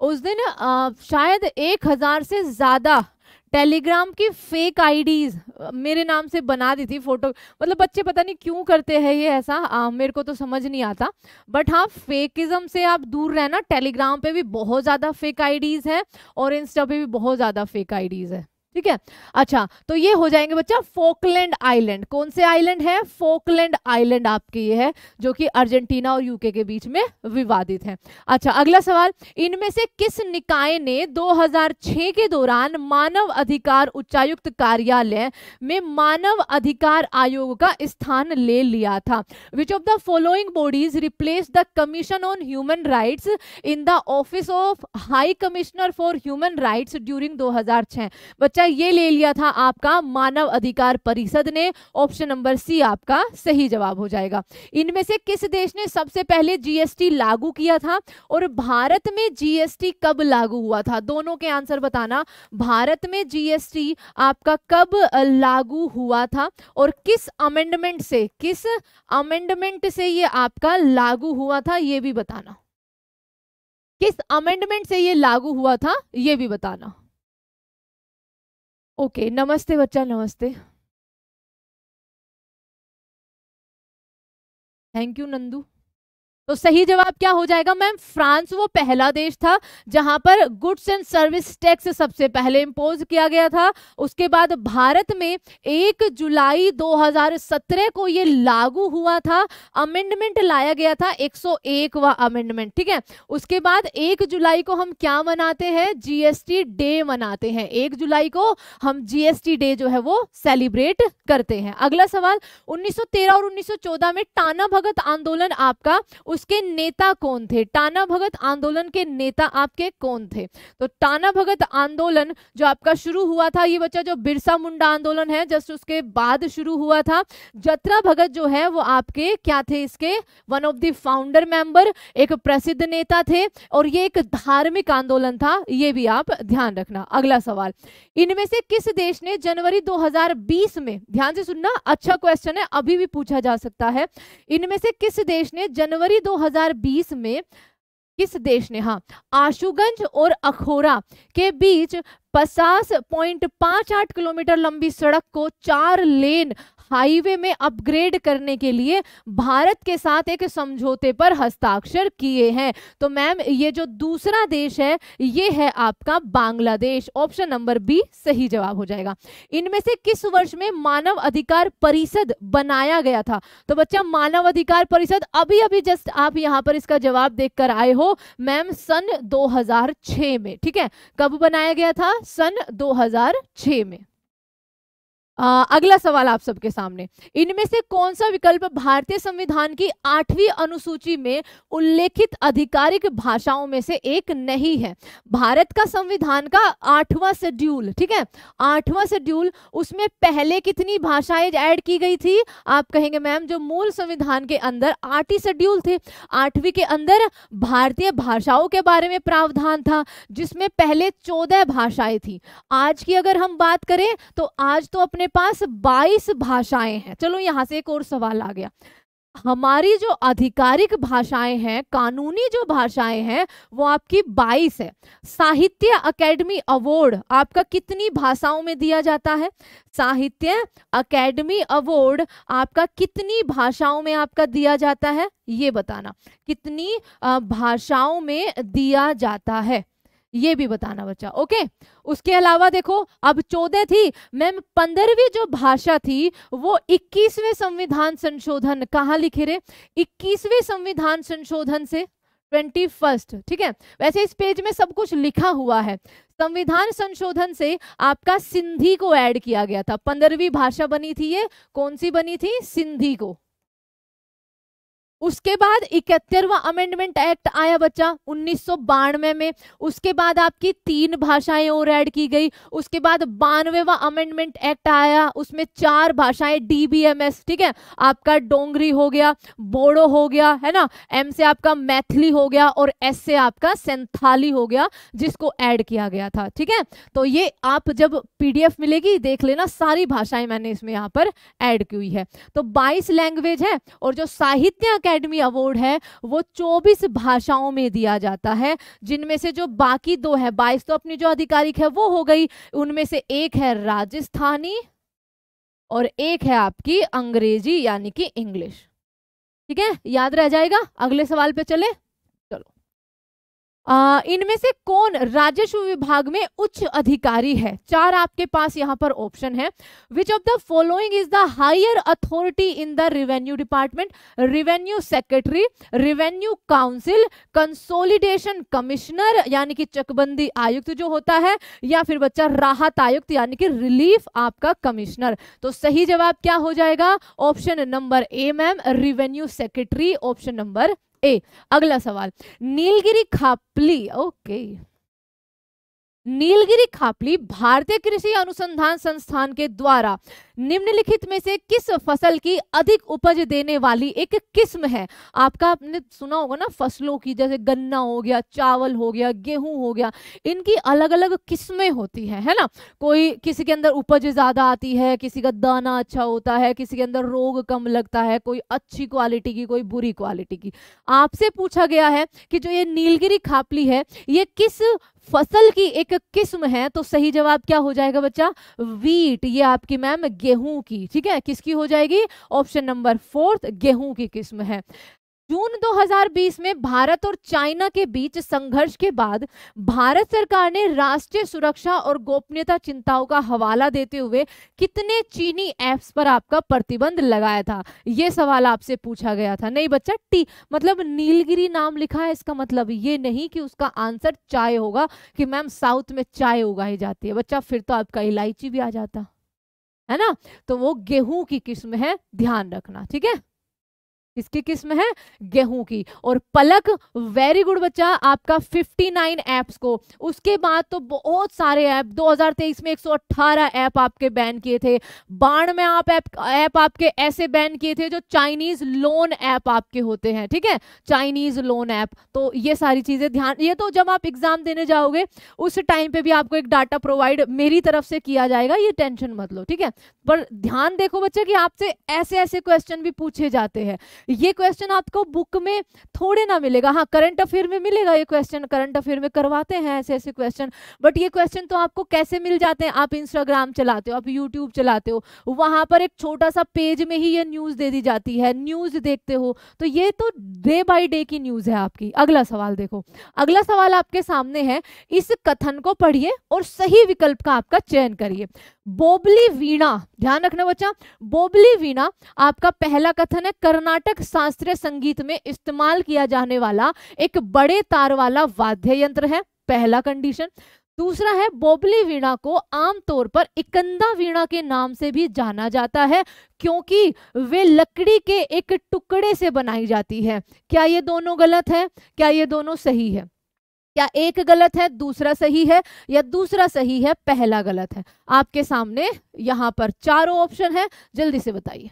Speaker 2: उस दिन आ, शायद एक हज़ार से ज़्यादा टेलीग्राम की फेक आईडीज मेरे नाम से बना दी थी फोटो मतलब बच्चे पता नहीं क्यों करते हैं ये ऐसा आ, मेरे को तो समझ नहीं आता बट हाँ फेकिज्म से आप दूर रहना टेलीग्राम पे भी बहुत ज़्यादा फेक आईडीज है और इंस्टा पे भी बहुत ज़्यादा फेक आईडीज है ठीक है अच्छा तो ये हो जाएंगे बच्चा फोकलैंड आइलैंड कौन से आइलैंड है फोकलैंड आइलैंड आपके ये है जो कि अर्जेंटीना और यूके के बीच में विवादित है अच्छा अगला सवाल इनमें से किस निकाय ने 2006 के दौरान मानव अधिकार उच्चायुक्त कार्यालय में मानव अधिकार आयोग का स्थान ले लिया था which of the following bodies replace the commission on human rights in the office of high commissioner for human right during दो बच्चा ये ले लिया था आपका मानव अधिकार परिषद ने ऑप्शन नंबर सी आपका सही जवाब हो जाएगा इनमें से किस देश ने सबसे पहले जीएसटी लागू किया था और भारत में जीएसटी कब लागू हुआ था दोनों के आंसर बताना भारत में जीएसटी आपका कब लागू हुआ था और किस अमेंडमेंट से किस अमेंडमेंट से ये आपका लागू हुआ था ये भी बताना किस अमेंडमेंट से ये लागू हुआ था ये भी बताना
Speaker 1: ओके नमस्ते बच्चा नमस्ते
Speaker 2: थैंक यू नंदू तो सही जवाब क्या हो जाएगा मैम फ्रांस वो पहला देश था जहां पर गुड्स एंड सर्विस टैक्स सबसे पहले इम्पोज किया गया था उसके बाद भारत में 1 जुलाई 2017 को ये लागू हुआ था अमेंडमेंट लाया गया था वा अमेंडमेंट ठीक है उसके बाद 1 जुलाई को हम क्या मनाते हैं जीएसटी डे मनाते हैं 1 जुलाई को हम जीएसटी डे जो है वो सेलिब्रेट करते हैं अगला सवाल उन्नीस और उन्नीस में टाना भगत आंदोलन आपका उसके नेता कौन थे टाना भगत आंदोलन के नेता आपके कौन थे तो टाना भगत आंदोलन जो आपका शुरू हुआ था ये बच्चा जो बिरसा मुंडा आंदोलन है जस्ट उसके बाद शुरू हुआ था जत्रा भगत जो है वो आपके क्या थे इसके one of the founder member एक प्रसिद्ध नेता थे और ये एक धार्मिक आंदोलन था ये भी आप ध्यान रखना अगला सवाल इनमें से किस देश ने जनवरी 2020 में ध्यान से सुनना अच्छा क्वेश्चन है अभी भी पूछा जा सकता है इनमें से किस देश ने जनवरी 2020 में किस देश ने हाँ आशुगंज और अखोरा के बीच पचास पॉइंट पांच आठ किलोमीटर लंबी सड़क को चार लेन हाईवे में अपग्रेड करने के लिए भारत के साथ एक समझौते पर हस्ताक्षर किए हैं तो मैम ये जो दूसरा देश है ये है आपका बांग्लादेश ऑप्शन नंबर बी सही जवाब हो जाएगा इनमें से किस वर्ष में मानव अधिकार परिषद बनाया गया था तो बच्चा मानव अधिकार परिषद अभी अभी जस्ट आप यहाँ पर इसका जवाब देखकर आए हो मैम सन 2006 में ठीक है कब बनाया गया था सन 2006 में आ, अगला सवाल आप सबके सामने इनमें से कौन सा विकल्प भारतीय संविधान की आठवीं अनुसूची में उल्लेखित आधिकारिक भाषाओं में से एक नहीं है भारत का संविधान का आठवां शेड्यूल ठीक है आठवां शेड्यूल उसमें पहले कितनी भाषाएं ऐड की गई थी आप कहेंगे मैम जो मूल संविधान के अंदर आठ ही शेड्यूल थे आठवीं के अंदर भारतीय भाषाओं के बारे में प्रावधान था जिसमें पहले चौदह भाषाएं थी आज की अगर हम बात करें तो आज तो अपने अपने पास 22 भाषाएं हैं चलो यहाँ से एक और सवाल आ गया हमारी जो आधिकारिक भाषाएं हैं कानूनी जो भाषाएं हैं वो आपकी 22 है साहित्य अकेडमी अवार्ड आपका कितनी भाषाओं में दिया जाता है साहित्य अकेडमी अवार्ड आपका कितनी भाषाओं में आपका दिया जाता है ये बताना कितनी भाषाओं में दिया जाता है ये भी बताना बच्चा ओके उसके अलावा देखो अब चौदह थी मैम पंद्रहवीं जो भाषा थी वो इक्कीसवें संविधान संशोधन कहाँ लिखे रहे इक्कीसवें संविधान संशोधन से ट्वेंटी फर्स्ट ठीक है वैसे इस पेज में सब कुछ लिखा हुआ है संविधान संशोधन से आपका सिंधी को ऐड किया गया था पंद्रहवीं भाषा बनी थी ये कौन सी बनी थी सिंधी को उसके बाद इकहत्तरवा अमेंडमेंट एक्ट आया बच्चा उन्नीस में, में उसके बाद आपकी तीन भाषाएं और ऐड की गई उसके बाद बानवेवा अमेंडमेंट एक्ट आया उसमें चार भाषाएं डीबीएमएस ठीक है आपका डोंगरी हो गया बोडो हो गया है ना एम से आपका मैथिली हो गया और एस से आपका सेंथाली हो गया जिसको ऐड किया गया था ठीक है तो ये आप जब पी मिलेगी देख लेना सारी भाषाएं मैंने इसमें यहाँ पर एड की हुई है तो बाईस लैंग्वेज है और जो साहित्य अकेडमी अवार्ड है वो 24 भाषाओं में दिया जाता है जिनमें से जो बाकी दो है 22 तो अपनी जो आधिकारिक है वो हो गई उनमें से एक है राजस्थानी और एक है आपकी अंग्रेजी यानी कि इंग्लिश ठीक है याद रह जाएगा अगले सवाल पे चले इनमें से कौन राजस्व विभाग में उच्च अधिकारी है चार आपके पास यहाँ पर ऑप्शन है which of the following is the higher authority in the revenue department revenue secretary revenue council consolidation commissioner यानी कि चकबंदी आयुक्त जो होता है या फिर बच्चा राहत आयुक्त यानी कि रिलीफ आपका कमिश्नर तो सही जवाब क्या हो जाएगा option number A ma'am revenue secretary option number A अगला सवाल नीलगिरी खापली ओके नीलगिरी खापली भारतीय कृषि अनुसंधान संस्थान के द्वारा निम्नलिखित में से किस फसल की अधिक उपज देने वाली एक किस्म है आपका आपने सुना होगा ना फसलों की जैसे गन्ना हो गया चावल हो गया गेहूं हो गया इनकी अलग अलग किस्में होती हैं है ना कोई किसी के अंदर उपज ज्यादा आती है किसी का दाना अच्छा होता है किसी के अंदर रोग कम लगता है कोई अच्छी क्वालिटी की कोई बुरी क्वालिटी की आपसे पूछा गया है कि जो ये नीलगिरी खापली है ये किस फसल की एक किस्म है तो सही जवाब क्या हो जाएगा बच्चा वीट ये आपकी मैम गेहूं की ठीक है किसकी हो जाएगी ऑप्शन नंबर फोर्थ गेहूं की किस्म है जून 2020 में भारत और चाइना के बीच संघर्ष के बाद भारत सरकार ने राष्ट्रीय सुरक्षा और गोपनीयता चिंताओं का हवाला देते हुए कितने चीनी ऐप्स पर आपका प्रतिबंध लगाया था ये सवाल आपसे पूछा गया था नहीं बच्चा टी मतलब नीलगिरी नाम लिखा है इसका मतलब ये नहीं कि उसका आंसर चाय होगा कि मैम साउथ में चाय उगाई जाती है बच्चा फिर तो आपका इलायची भी आ जाता है ना तो वो गेहूं की किस्म है ध्यान रखना ठीक है किसकी किस्म है गेहूं की और पलक वेरी गुड बच्चा आपका 59 ऐप्स को उसके बाद तो बहुत सारे ऐप 2023 में 118 ऐप आपके बैन किए थे बाण में आप ऐप ऐप आपके ऐसे बैन किए थे जो चाइनीज लोन ऐप आपके होते हैं ठीक है चाइनीज लोन ऐप तो ये सारी चीजें ध्यान ये तो जब आप एग्जाम देने जाओगे उस टाइम पे भी आपको एक डाटा प्रोवाइड मेरी तरफ से किया जाएगा ये टेंशन मत लो ठीक है पर ध्यान देखो बच्चा कि आपसे ऐसे ऐसे क्वेश्चन भी पूछे जाते हैं ये क्वेश्चन आपको बुक में थोड़े ना मिलेगा हाँ करंट अफेयर में मिलेगा ये क्वेश्चन करंट अफेयर में करवाते हैं ऐसे ऐसे क्वेश्चन बट ये क्वेश्चन तो आपको कैसे मिल जाते हैं आप इंस्टाग्राम चलाते हो आप यूट्यूब चलाते हो वहां पर एक छोटा सा पेज में ही ये न्यूज़ दे दी जाती है न्यूज़ देखते हो तो ये तो डे बाई डे की न्यूज़ है आपकी अगला सवाल देखो अगला सवाल आपके सामने है इस कथन को पढ़िए और सही विकल्प का आपका चयन करिए बोबली वीणा ध्यान रखना बच्चा बोबली वीणा आपका पहला कथन है कर्नाटक तक शास्त्रीय संगीत में इस्तेमाल किया जाने वाला एक बड़े तार वाला वाद्य यंत्र है पहला कंडीशन दूसरा है बोबली वीणा को आमतौर पर इकंदा वीणा के नाम से भी जाना जाता है क्योंकि वे लकड़ी के एक टुकड़े से बनाई जाती है क्या ये दोनों गलत है क्या ये दोनों सही है क्या एक गलत है दूसरा सही है या दूसरा सही है पहला गलत है आपके सामने यहाँ पर चारों ऑप्शन है जल्दी से बताइए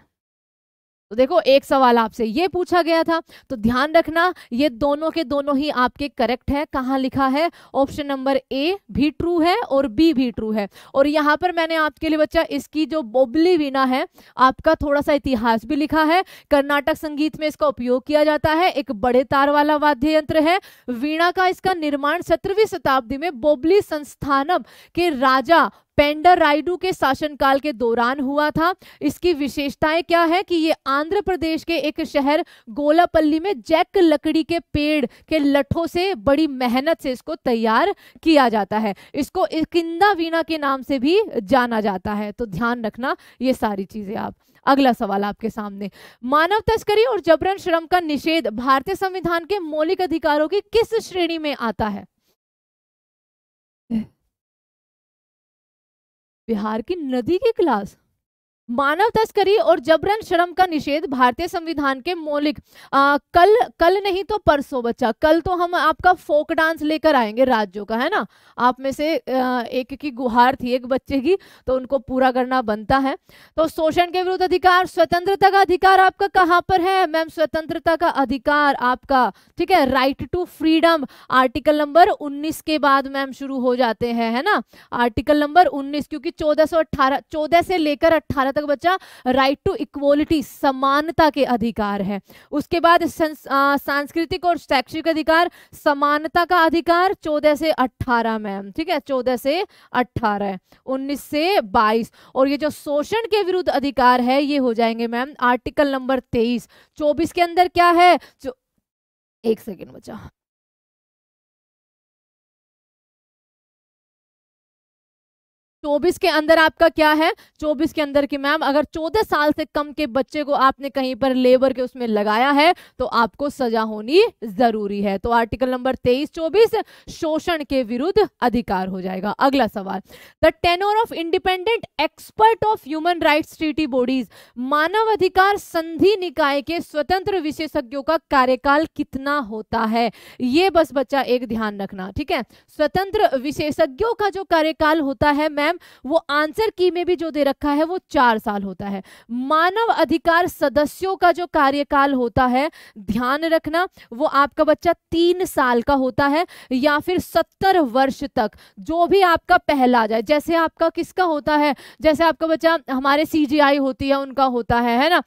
Speaker 2: तो देखो एक सवाल आपसे ये पूछा गया था तो ध्यान रखना ये दोनों के दोनों ही आपके करेक्ट है कहाँ लिखा है ऑप्शन नंबर ए भी ट्रू है और बी भी ट्रू है और यहाँ पर मैंने आपके लिए बच्चा इसकी जो बोबली वीणा है आपका थोड़ा सा इतिहास भी लिखा है कर्नाटक संगीत में इसका उपयोग किया जाता है एक बड़े तार वाला वाद्य यंत्र है वीणा का इसका निर्माण सत्रहवीं शताब्दी में बोबली संस्थानम के राजा पेंडर राइडू के शासनकाल के दौरान हुआ था इसकी विशेषताएं क्या है कि ये आंध्र प्रदेश के एक शहर गोलापल्ली में जैक लकड़ी के पेड़ के लठों से बड़ी मेहनत से इसको तैयार किया जाता है इसको किंदा वीणा के नाम से भी जाना जाता है तो ध्यान रखना ये सारी चीजें आप अगला सवाल आपके सामने मानव तस्करी और जबरन श्रम का निषेध भारतीय संविधान के मौलिक अधिकारों की किस श्रेणी में आता है बिहार की नदी की क्लास मानव तस्करी और जबरन श्रम का निषेध भारतीय संविधान के मौलिक कल कल नहीं तो परसों बच्चा कल तो हम आपका फोक डांस लेकर आएंगे राज्यों का है ना आप में से आ, एक की गुहार थी एक बच्चे की तो उनको पूरा करना बनता है तो शोषण के विरुद्ध अधिकार स्वतंत्रता का अधिकार आपका कहाँ पर है मैम स्वतंत्रता का अधिकार आपका ठीक है right to freedom article number उन्नीस के बाद मैम शुरू हो जाते हैं है ना आर्टिकल नंबर उन्नीस क्योंकि चौदह सौ अट्ठारह चौदह से लेकर अट्ठारह तक बच्चा राइट टू इक्वलिटी समानता के अधिकार है उसके बाद सांस्कृतिक और शैक्षिक अधिकार समानता का अधिकार चौदह से अट्ठारह में ठीक है चौदह से अट्ठारह उन्नीस से बाईस और ये जो शोषण के विरुद्ध अधिकार है ये हो जाएंगे मैम आर्टिकल नंबर तेईस चौबीस के अंदर क्या है जो एक सेकेंड बच्चा चौबीस के अंदर आपका क्या है चौबीस के अंदर की मैम अगर चौदह साल से कम के बच्चे को आपने कहीं पर लेबर के उसमें लगाया है तो आपको सजा होनी जरूरी है तो आर्टिकल नंबर तेईस चौबीस शोषण के विरुद्ध अधिकार हो जाएगा अगला सवाल the tenure of independent expert of human right treaty bodies मानव अधिकार संधि निकाय के स्वतंत्र विशेषज्ञों का कार्यकाल कितना होता है ये बस बच्चा एक ध्यान रखना ठीक है स्वतंत्र विशेषज्ञों का जो कार्यकाल होता है मैम मैम वो आंसर की में भी जो दे रखा है वो चार साल होता है मानव अधिकार सदस्यों का जो कार्यकाल होता है ध्यान रखना वो आपका बच्चा तीन साल का होता है या फिर सत्तर वर्ष तक जो भी आपका पहला जाए जैसे आपका किसका होता है जैसे आपका बच्चा हमारे सी होती है उनका होता है है ना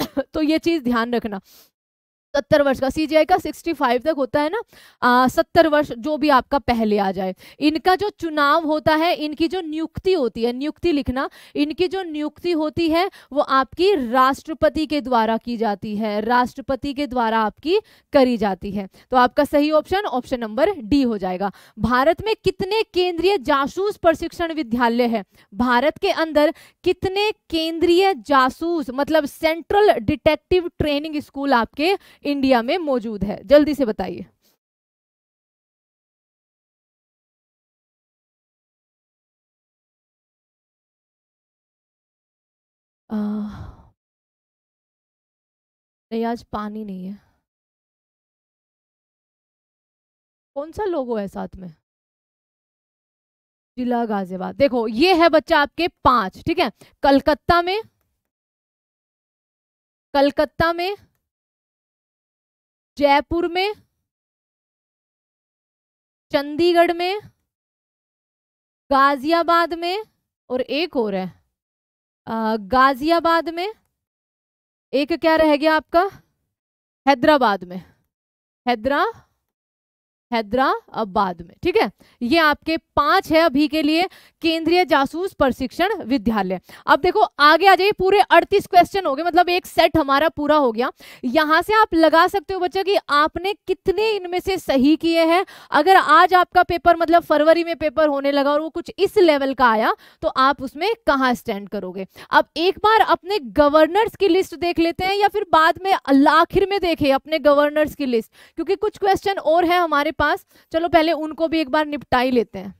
Speaker 2: तो ये चीज ध्यान रखना सत्तर वर्ष का सीजीआई का सिक्सटी फाइव तक होता है ना सत्तर वर्ष जो भी आपका पहले आ जाए इनका जो चुनाव होता है इनकी जो नियुक्ति होती है नियुक्ति लिखना इनकी जो नियुक्ति होती है वो आपकी राष्ट्रपति के द्वारा की जाती है राष्ट्रपति के द्वारा आपकी करी जाती है तो आपका सही ऑप्शन ऑप्शन नंबर डी हो जाएगा भारत में कितने केंद्रीय जासूस प्रशिक्षण विद्यालय है भारत के अंदर कितने केंद्रीय जासूस मतलब सेंट्रल डिटेक्टिव ट्रेनिंग स्कूल आपके इंडिया में मौजूद है जल्दी से बताइए
Speaker 1: नहीं आज पानी नहीं है
Speaker 2: कौन सा लोगो है साथ में जिला गाजियाबाद देखो ये है बच्चा आपके पांच ठीक है कलकत्ता में
Speaker 1: कलकत्ता में जयपुर में
Speaker 2: चंडीगढ़ में गाजियाबाद में और एक और है आ, गाजियाबाद में एक क्या रह गया आपका हैदराबाद में हैदरा हैदराबाद में ठीक है ये आपके पांच है अभी के लिए केंद्रीय जासूस प्रशिक्षण विद्यालय अब देखो आगे आ जाइए पूरे अड़तीस क्वेश्चन हो गए मतलब एक सेट हमारा पूरा हो गया यहां से आप लगा सकते हो बच्चा कि आपने कितने इनमें से सही किए हैं अगर आज आपका पेपर मतलब फरवरी में पेपर होने लगा और वो कुछ इस लेवल का आया तो आप उसमें कहाँ स्टैंड करोगे अब एक बार अपने गवर्नर्स की लिस्ट देख लेते हैं या फिर बाद में आखिर में देखे अपने गवर्नर्स की लिस्ट क्योंकि कुछ क्वेश्चन और है हमारे पास चलो पहले उनको भी एक बार निपटा ही लेते हैं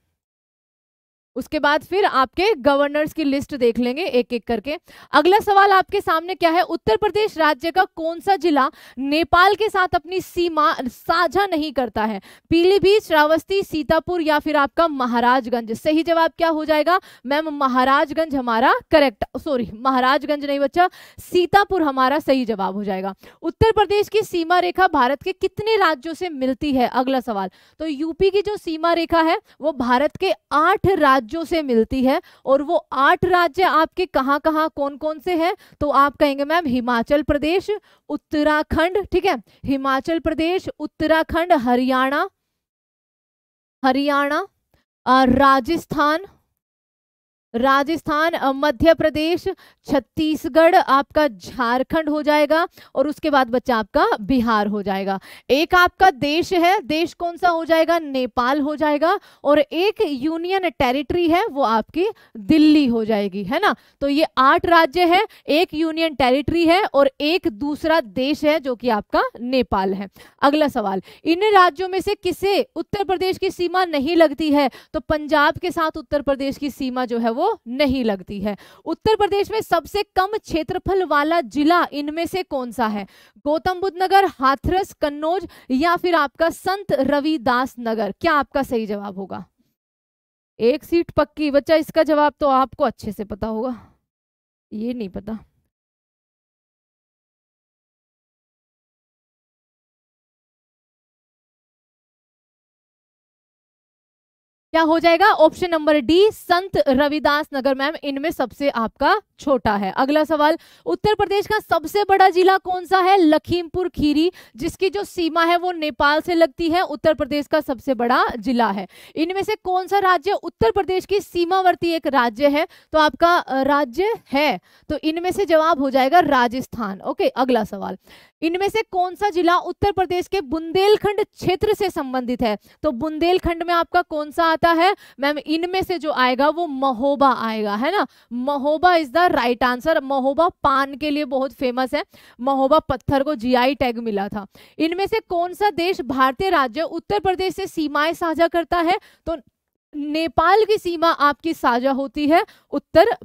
Speaker 2: उसके बाद फिर आपके गवर्नर्स की लिस्ट देख लेंगे एक एक करके अगला सवाल आपके सामने क्या है उत्तर प्रदेश राज्य का कौन सा जिला नेपाल के साथ अपनी सीमा साझा नहीं करता है पीलीभीत श्रावस्ती सीतापुर या फिर आपका महाराजगंज सही जवाब क्या हो जाएगा मैम महाराजगंज हमारा करेक्ट सॉरी महाराजगंज नहीं बच्चा सीतापुर हमारा सही जवाब हो जाएगा उत्तर प्रदेश की सीमा रेखा भारत के कितने राज्यों से मिलती है अगला सवाल तो यूपी की जो सीमा रेखा है वो भारत के आठ राज्य राज्यों से मिलती है और वो आठ राज्य आपके कहाँ कहाँ कौन कौन से हैं तो आप कहेंगे मैम हिमाचल प्रदेश उत्तराखंड ठीक है हिमाचल प्रदेश उत्तराखंड हरियाणा हरियाणा राजस्थान राजस्थान मध्य प्रदेश छत्तीसगढ़ आपका झारखंड हो जाएगा और उसके बाद बच्चा आपका बिहार हो जाएगा एक आपका देश है देश कौन सा हो जाएगा नेपाल हो जाएगा और एक यूनियन टेरिटरी है वो आपकी दिल्ली हो जाएगी है ना तो ये आठ राज्य है एक यूनियन टेरिटरी है और एक दूसरा देश है जो कि आपका नेपाल है अगला सवाल इन राज्यों में से किसे उत्तर प्रदेश की सीमा नहीं लगती है तो पंजाब के साथ उत्तर प्रदेश की सीमा जो है वो वो नहीं लगती है उत्तर प्रदेश में सबसे कम क्षेत्रफल वाला जिला इनमें से कौन सा है गौतम बुद्ध नगर हाथरस कन्नौज या फिर आपका संत रविदास नगर क्या आपका सही जवाब होगा एक सीट पक्की बच्चा इसका जवाब तो आपको अच्छे से पता होगा ये नहीं पता क्या हो जाएगा ऑप्शन नंबर डी संत रविदास नगर मैम इनमें सबसे आपका छोटा है अगला सवाल उत्तर प्रदेश का सबसे बड़ा जिला कौन सा है लखीमपुर खीरी जिसकी जो सीमा है वो नेपाल से लगती है उत्तर प्रदेश का सबसे बड़ा जिला है इनमें से कौन सा राज्य उत्तर प्रदेश की सीमावर्ती एक राज्य है तो आपका राज्य है तो इनमें से जवाब हो जाएगा राजस्थान ओके अगला सवाल इनमें से कौन सा जिला उत्तर प्रदेश के बुंदेलखंड क्षेत्र से संबंधित है तो बुंदेलखंड में आपका कौन सा आता है मैम इनमें से जो आएगा वो महोबा आएगा है ना Mahoba is the right answer Mahoba पान के लिए बहुत फेमस है महोबा पत्थर को जीआई टैग मिला था इनमें से कौन सा देश भारतीय राज्य उत्तर प्रदेश से सीमाएं साझा करता है तो नेपाल की सीमा आपकी साझा होती है उत्तर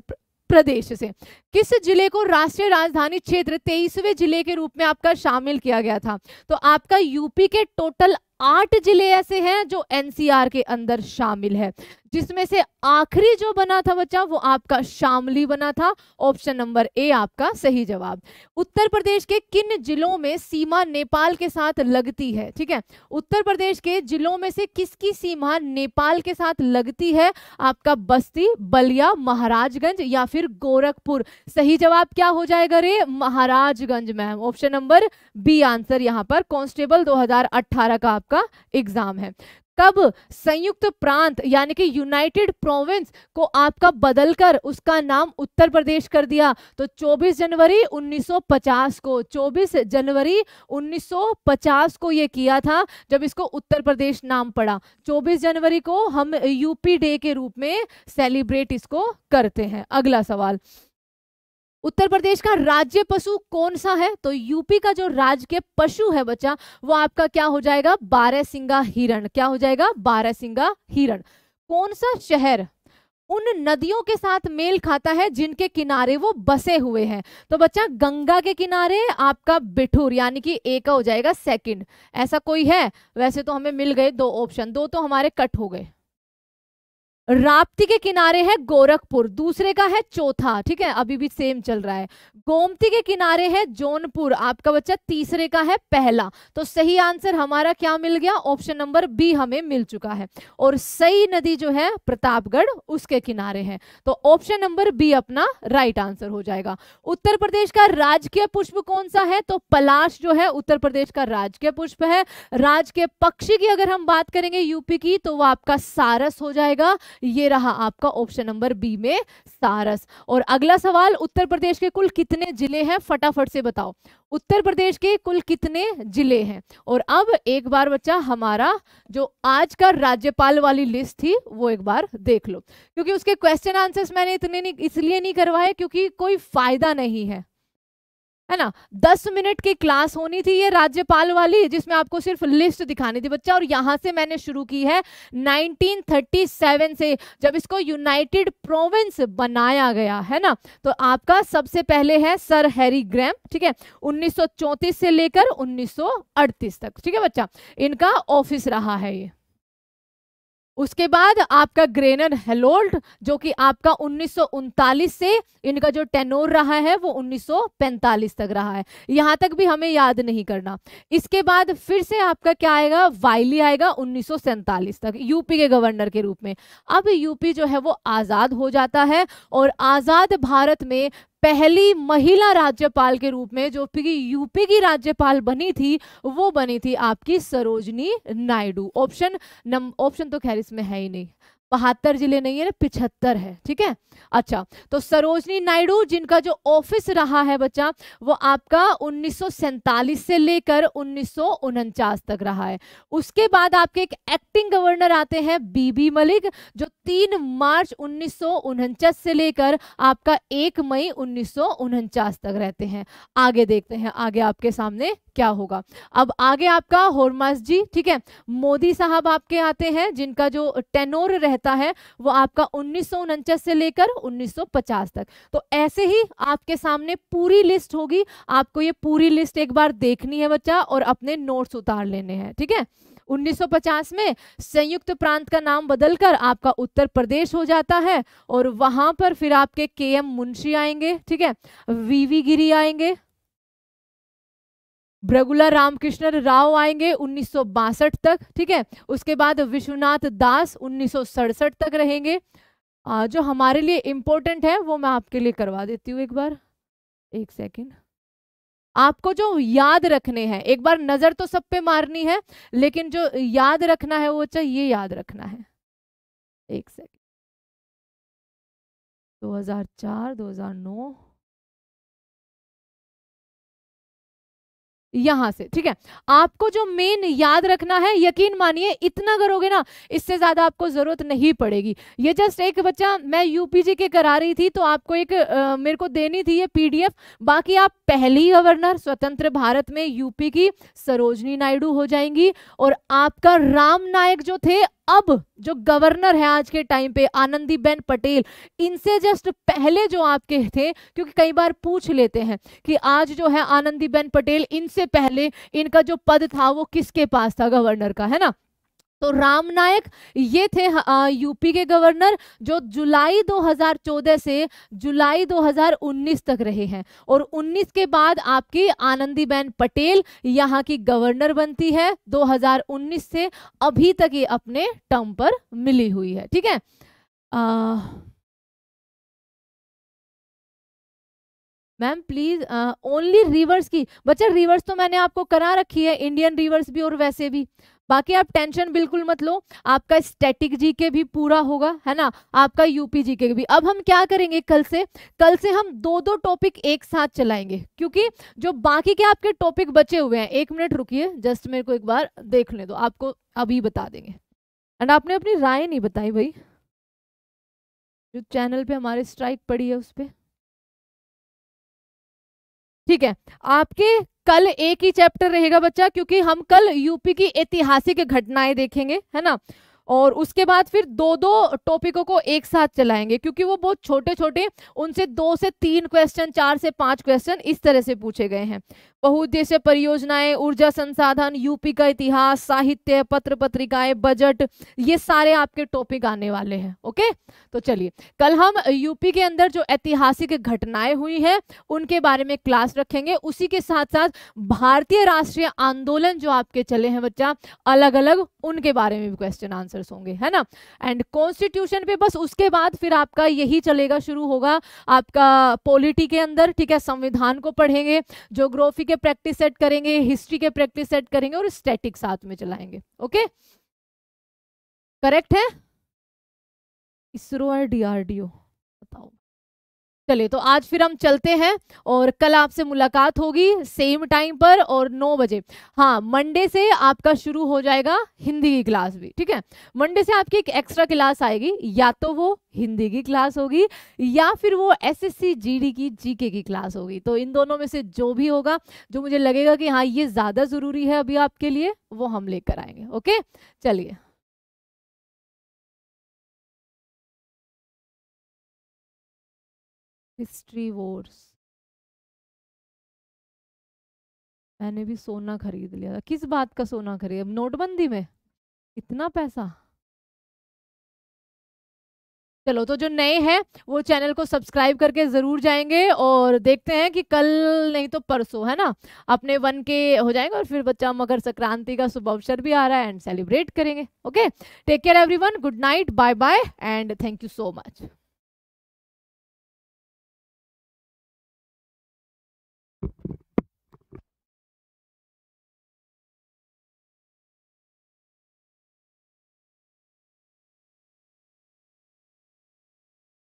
Speaker 2: प्रदेश से किस जिले को राष्ट्रीय राजधानी क्षेत्र तेईसवें जिले के रूप में आपका शामिल किया गया था तो आपका यूपी के टोटल आठ जिले ऐसे हैं जो एनसीआर के अंदर शामिल है जिसमें से आखिरी जो बना था बच्चा वो आपका शामली बना था ऑप्शन नंबर ए आपका सही जवाब उत्तर प्रदेश के किन जिलों में सीमा नेपाल के साथ लगती है ठीक है उत्तर प्रदेश के जिलों में से किसकी सीमा नेपाल के साथ लगती है आपका बस्ती बलिया महाराजगंज या फिर गोरखपुर सही जवाब क्या हो जाएगा रे Maharajganj ma'am option number B answer यहाँ पर कॉन्स्टेबल दो का आपका एग्जाम है कब संयुक्त प्रांत यानी कि यूनाइटेड प्रोविंस को आपका बदलकर उसका नाम उत्तर प्रदेश कर दिया तो 24 जनवरी 1950 को 24 जनवरी 1950 को ये किया था जब इसको उत्तर प्रदेश नाम पड़ा 24 जनवरी को हम यूपी डे के रूप में सेलिब्रेट इसको करते हैं अगला सवाल उत्तर प्रदेश का राज्य पशु कौन सा है तो यूपी का जो राज्य के पशु है बच्चा वो आपका क्या हो जाएगा बारह सिंगा हिरण क्या हो जाएगा बारह सिंगा हिरण कौन सा शहर उन नदियों के साथ मेल खाता है जिनके किनारे वो बसे हुए हैं तो बच्चा गंगा के किनारे आपका बिठूर यानी कि ए का हो जाएगा सेकंड ऐसा कोई है वैसे तो हमें मिल गए दो ऑप्शन दो तो हमारे कट हो गए राप्ती के किनारे है गोरखपुर दूसरे का है चौथा ठीक है अभी भी सेम चल रहा है गोमती के किनारे है जौनपुर आपका बच्चा तीसरे का है पहला तो सही आंसर हमारा क्या मिल गया ऑप्शन नंबर बी हमें मिल चुका है और सई नदी जो है प्रतापगढ़ उसके किनारे है तो ऑप्शन नंबर बी अपना राइट आंसर हो जाएगा उत्तर प्रदेश का राजकीय पुष्प कौन सा है तो पलाश जो है उत्तर प्रदेश का राजकीय पुष्प है राजकीय पक्षी की अगर हम बात करेंगे यूपी की तो वह आपका सारस हो जाएगा ये रहा आपका ऑप्शन नंबर बी में सारस और अगला सवाल उत्तर प्रदेश के कुल कितने जिले हैं फटाफट से बताओ उत्तर प्रदेश के कुल कितने जिले हैं और अब एक बार बच्चा हमारा जो आज का राज्यपाल वाली लिस्ट थी वो एक बार देख लो क्योंकि उसके क्वेश्चन आंसर्स मैंने इतने नहीं इसलिए नहीं करवाए क्योंकि कोई फायदा नहीं है है ना दस मिनट की क्लास होनी थी ये राज्यपाल वाली जिसमें आपको सिर्फ लिस्ट दिखानी थी बच्चा और यहाँ से मैंने शुरू की है 1937 से जब इसको यूनाइटेड प्रोविंस बनाया गया है ना तो आपका सबसे पहले है सर हैरी ग्रैम ठीक है 1934 से लेकर 1938 तक ठीक है बच्चा इनका ऑफिस रहा है ये उसके बाद आपका ग्रेनर हेलोल्ड जो कि आपका उन्नीस से इनका जो टेनोर रहा है वो 1945 तक रहा है यहाँ तक भी हमें याद नहीं करना इसके बाद फिर से आपका क्या आएगा वाइली आएगा उन्नीस तक यूपी के गवर्नर के रूप में अब यूपी जो है वो आज़ाद हो जाता है और आज़ाद भारत में पहली महिला राज्यपाल के रूप में जो कि यूपी की राज्यपाल बनी थी वो बनी थी आपकी सरोजनी नायडू ऑप्शन ऑप्शन तो खैर इसमें है ही नहीं बहत्तर जिले नहीं है पिछहत्तर है ठीक है अच्छा तो सरोजनी नायडू जिनका जो ऑफिस रहा है बच्चा वो आपका उन्नीस से लेकर उन्नीस तक रहा है उसके बाद आपके एक एक्टिंग गवर्नर आते हैं बीबी मलिक जो तीन मार्च उन्नीस से लेकर आपका एक मई उन्नीस तक रहते हैं आगे देखते हैं आगे आपके सामने क्या होगा अब आगे आपका होरमास जी ठीक है मोदी साहब आपके आते हैं जिनका जो टेनोर रह रहता है वो आपका उन्नीस से लेकर 1950 तक तो ऐसे ही आपके सामने पूरी लिस्ट होगी आपको ये पूरी लिस्ट एक बार देखनी है बच्चा और अपने नोट्स उतार लेने हैं ठीक है 1950 में संयुक्त प्रांत का नाम बदलकर आपका उत्तर प्रदेश हो जाता है और वहां पर फिर आपके के एम मुंशी आएंगे ठीक है वीवी गिरी आएंगे भ्रगुला रामकृष्ण राव आएंगे उन्नीस तक ठीक है उसके बाद विश्वनाथ दास उन्नीस तक रहेंगे जो हमारे लिए इम्पोर्टेंट है वो मैं आपके लिए करवा देती हूँ एक बार एक सेकेंड आपको जो याद रखने हैं एक बार नज़र तो सब पे मारनी है लेकिन जो याद रखना है वो चाहिए याद रखना है एक सेकेंड 2004, 2009 यहां से ठीक है आपको जो मेन याद रखना है यकीन मानिए इतना करोगे ना इससे ज्यादा आपको जरूरत नहीं पड़ेगी ये जस्ट एक बच्चा मैं यूपीजी के करा रही थी तो आपको एक आ, मेरे को देनी थी ये पीडीएफ बाकी आप पहली गवर्नर स्वतंत्र भारत में यूपी की सरोजनी नायडू हो जाएंगी और आपका राम नायक जो थे अब जो गवर्नर है आज के टाइम पे आनंदीबेन पटेल इनसे जस्ट पहले जो आपके थे क्योंकि कई बार पूछ लेते हैं कि आज जो है आनंदी बेन पटेल इनसे पहले इनका जो पद था वो किसके पास था गवर्नर का है ना तो राम नायक ये थे यूपी के गवर्नर जो जुलाई 2014 से जुलाई 2019 तक रहे हैं और 19 के बाद आपकी आनंदीबेन पटेल यहाँ की गवर्नर बनती है 2019 से अभी तक ये अपने टर्म पर मिली हुई है ठीक है मैम प्लीज ओनली रिवर्स की बच्चा रिवर्स तो मैंने आपको करा रखी है इंडियन रिवर्स भी और वैसे भी बाकी आप टेंशन बिल्कुल मत लो आपका स्टैटिक जी के भी पूरा होगा है ना आपका यूपी जी के भी अब हम क्या करेंगे कल से कल से हम दो दो टॉपिक एक साथ चलाएंगे क्योंकि जो बाकी के आपके टॉपिक बचे हुए हैं एक मिनट रुकिए जस्ट मेरे को एक बार देख ले दो आपको अभी बता देंगे एंड आपने अपनी राय नहीं बताई भाई जो चैनल पे हमारे स्ट्राइक पड़ी है उस पर ठीक है आपके कल एक ही चैप्टर रहेगा बच्चा क्योंकि हम कल यूपी की ऐतिहासिक घटनाएं देखेंगे है ना और उसके बाद फिर दो दो टॉपिकों को एक साथ चलाएंगे क्योंकि वो बहुत छोटे छोटे उनसे दो से तीन क्वेश्चन चार से पांच क्वेश्चन इस तरह से पूछे गए हैं बहुउद्देश्य परियोजनाएं ऊर्जा संसाधन यूपी का इतिहास साहित्य पत्र पत्रिकाएं बजट ये सारे आपके टॉपिक आने वाले हैं ओके तो चलिए कल हम यूपी के अंदर जो ऐतिहासिक घटनाएं हुई हैं उनके बारे में क्लास रखेंगे उसी के साथ साथ भारतीय राष्ट्रीय आंदोलन जो आपके चले हैं बच्चा अलग अलग उनके बारे में भी क्वेश्चन आंसर होंगे है ना एंड कॉन्स्टिट्यूशन पे बस उसके बाद फिर आपका यही चलेगा शुरू होगा आपका पॉलिटी के अंदर ठीक है संविधान को पढ़ेंगे जोग्राफी के प्रैक्टिस सेट करेंगे हिस्ट्री के प्रैक्टिस सेट करेंगे और स्टैटिक साथ में चलाएंगे ओके करेक्ट है इसरो और डीआरडीओ चलिए तो आज फिर हम चलते हैं और कल आपसे मुलाकात होगी सेम टाइम पर और नौ बजे हाँ मंडे से आपका शुरू हो जाएगा हिंदी की क्लास भी ठीक है मंडे से आपकी एक एक्स्ट्रा क्लास आएगी या तो वो हिंदी की क्लास होगी या फिर वो एसएससी जीडी की जीके की क्लास होगी तो इन दोनों में से जो भी होगा जो मुझे लगेगा कि हाँ ये ज़्यादा ज़रूरी है अभी आपके लिए वो हम लेकर आएंगे ओके चलिए हिस्ट्री वोर्स मैंने भी सोना खरीद लिया था किस बात का सोना खरीद नोटबंदी में इतना पैसा चलो तो जो नए हैं वो चैनल को सब्सक्राइब करके ज़रूर जाएंगे और देखते हैं कि कल नहीं तो परसों है ना अपने वन के हो जाएंगे और फिर बच्चा मकर संक्रांति का शुभ अवसर भी आ रहा है एंड सेलिब्रेट करेंगे okay take care everyone good night bye bye and thank you so much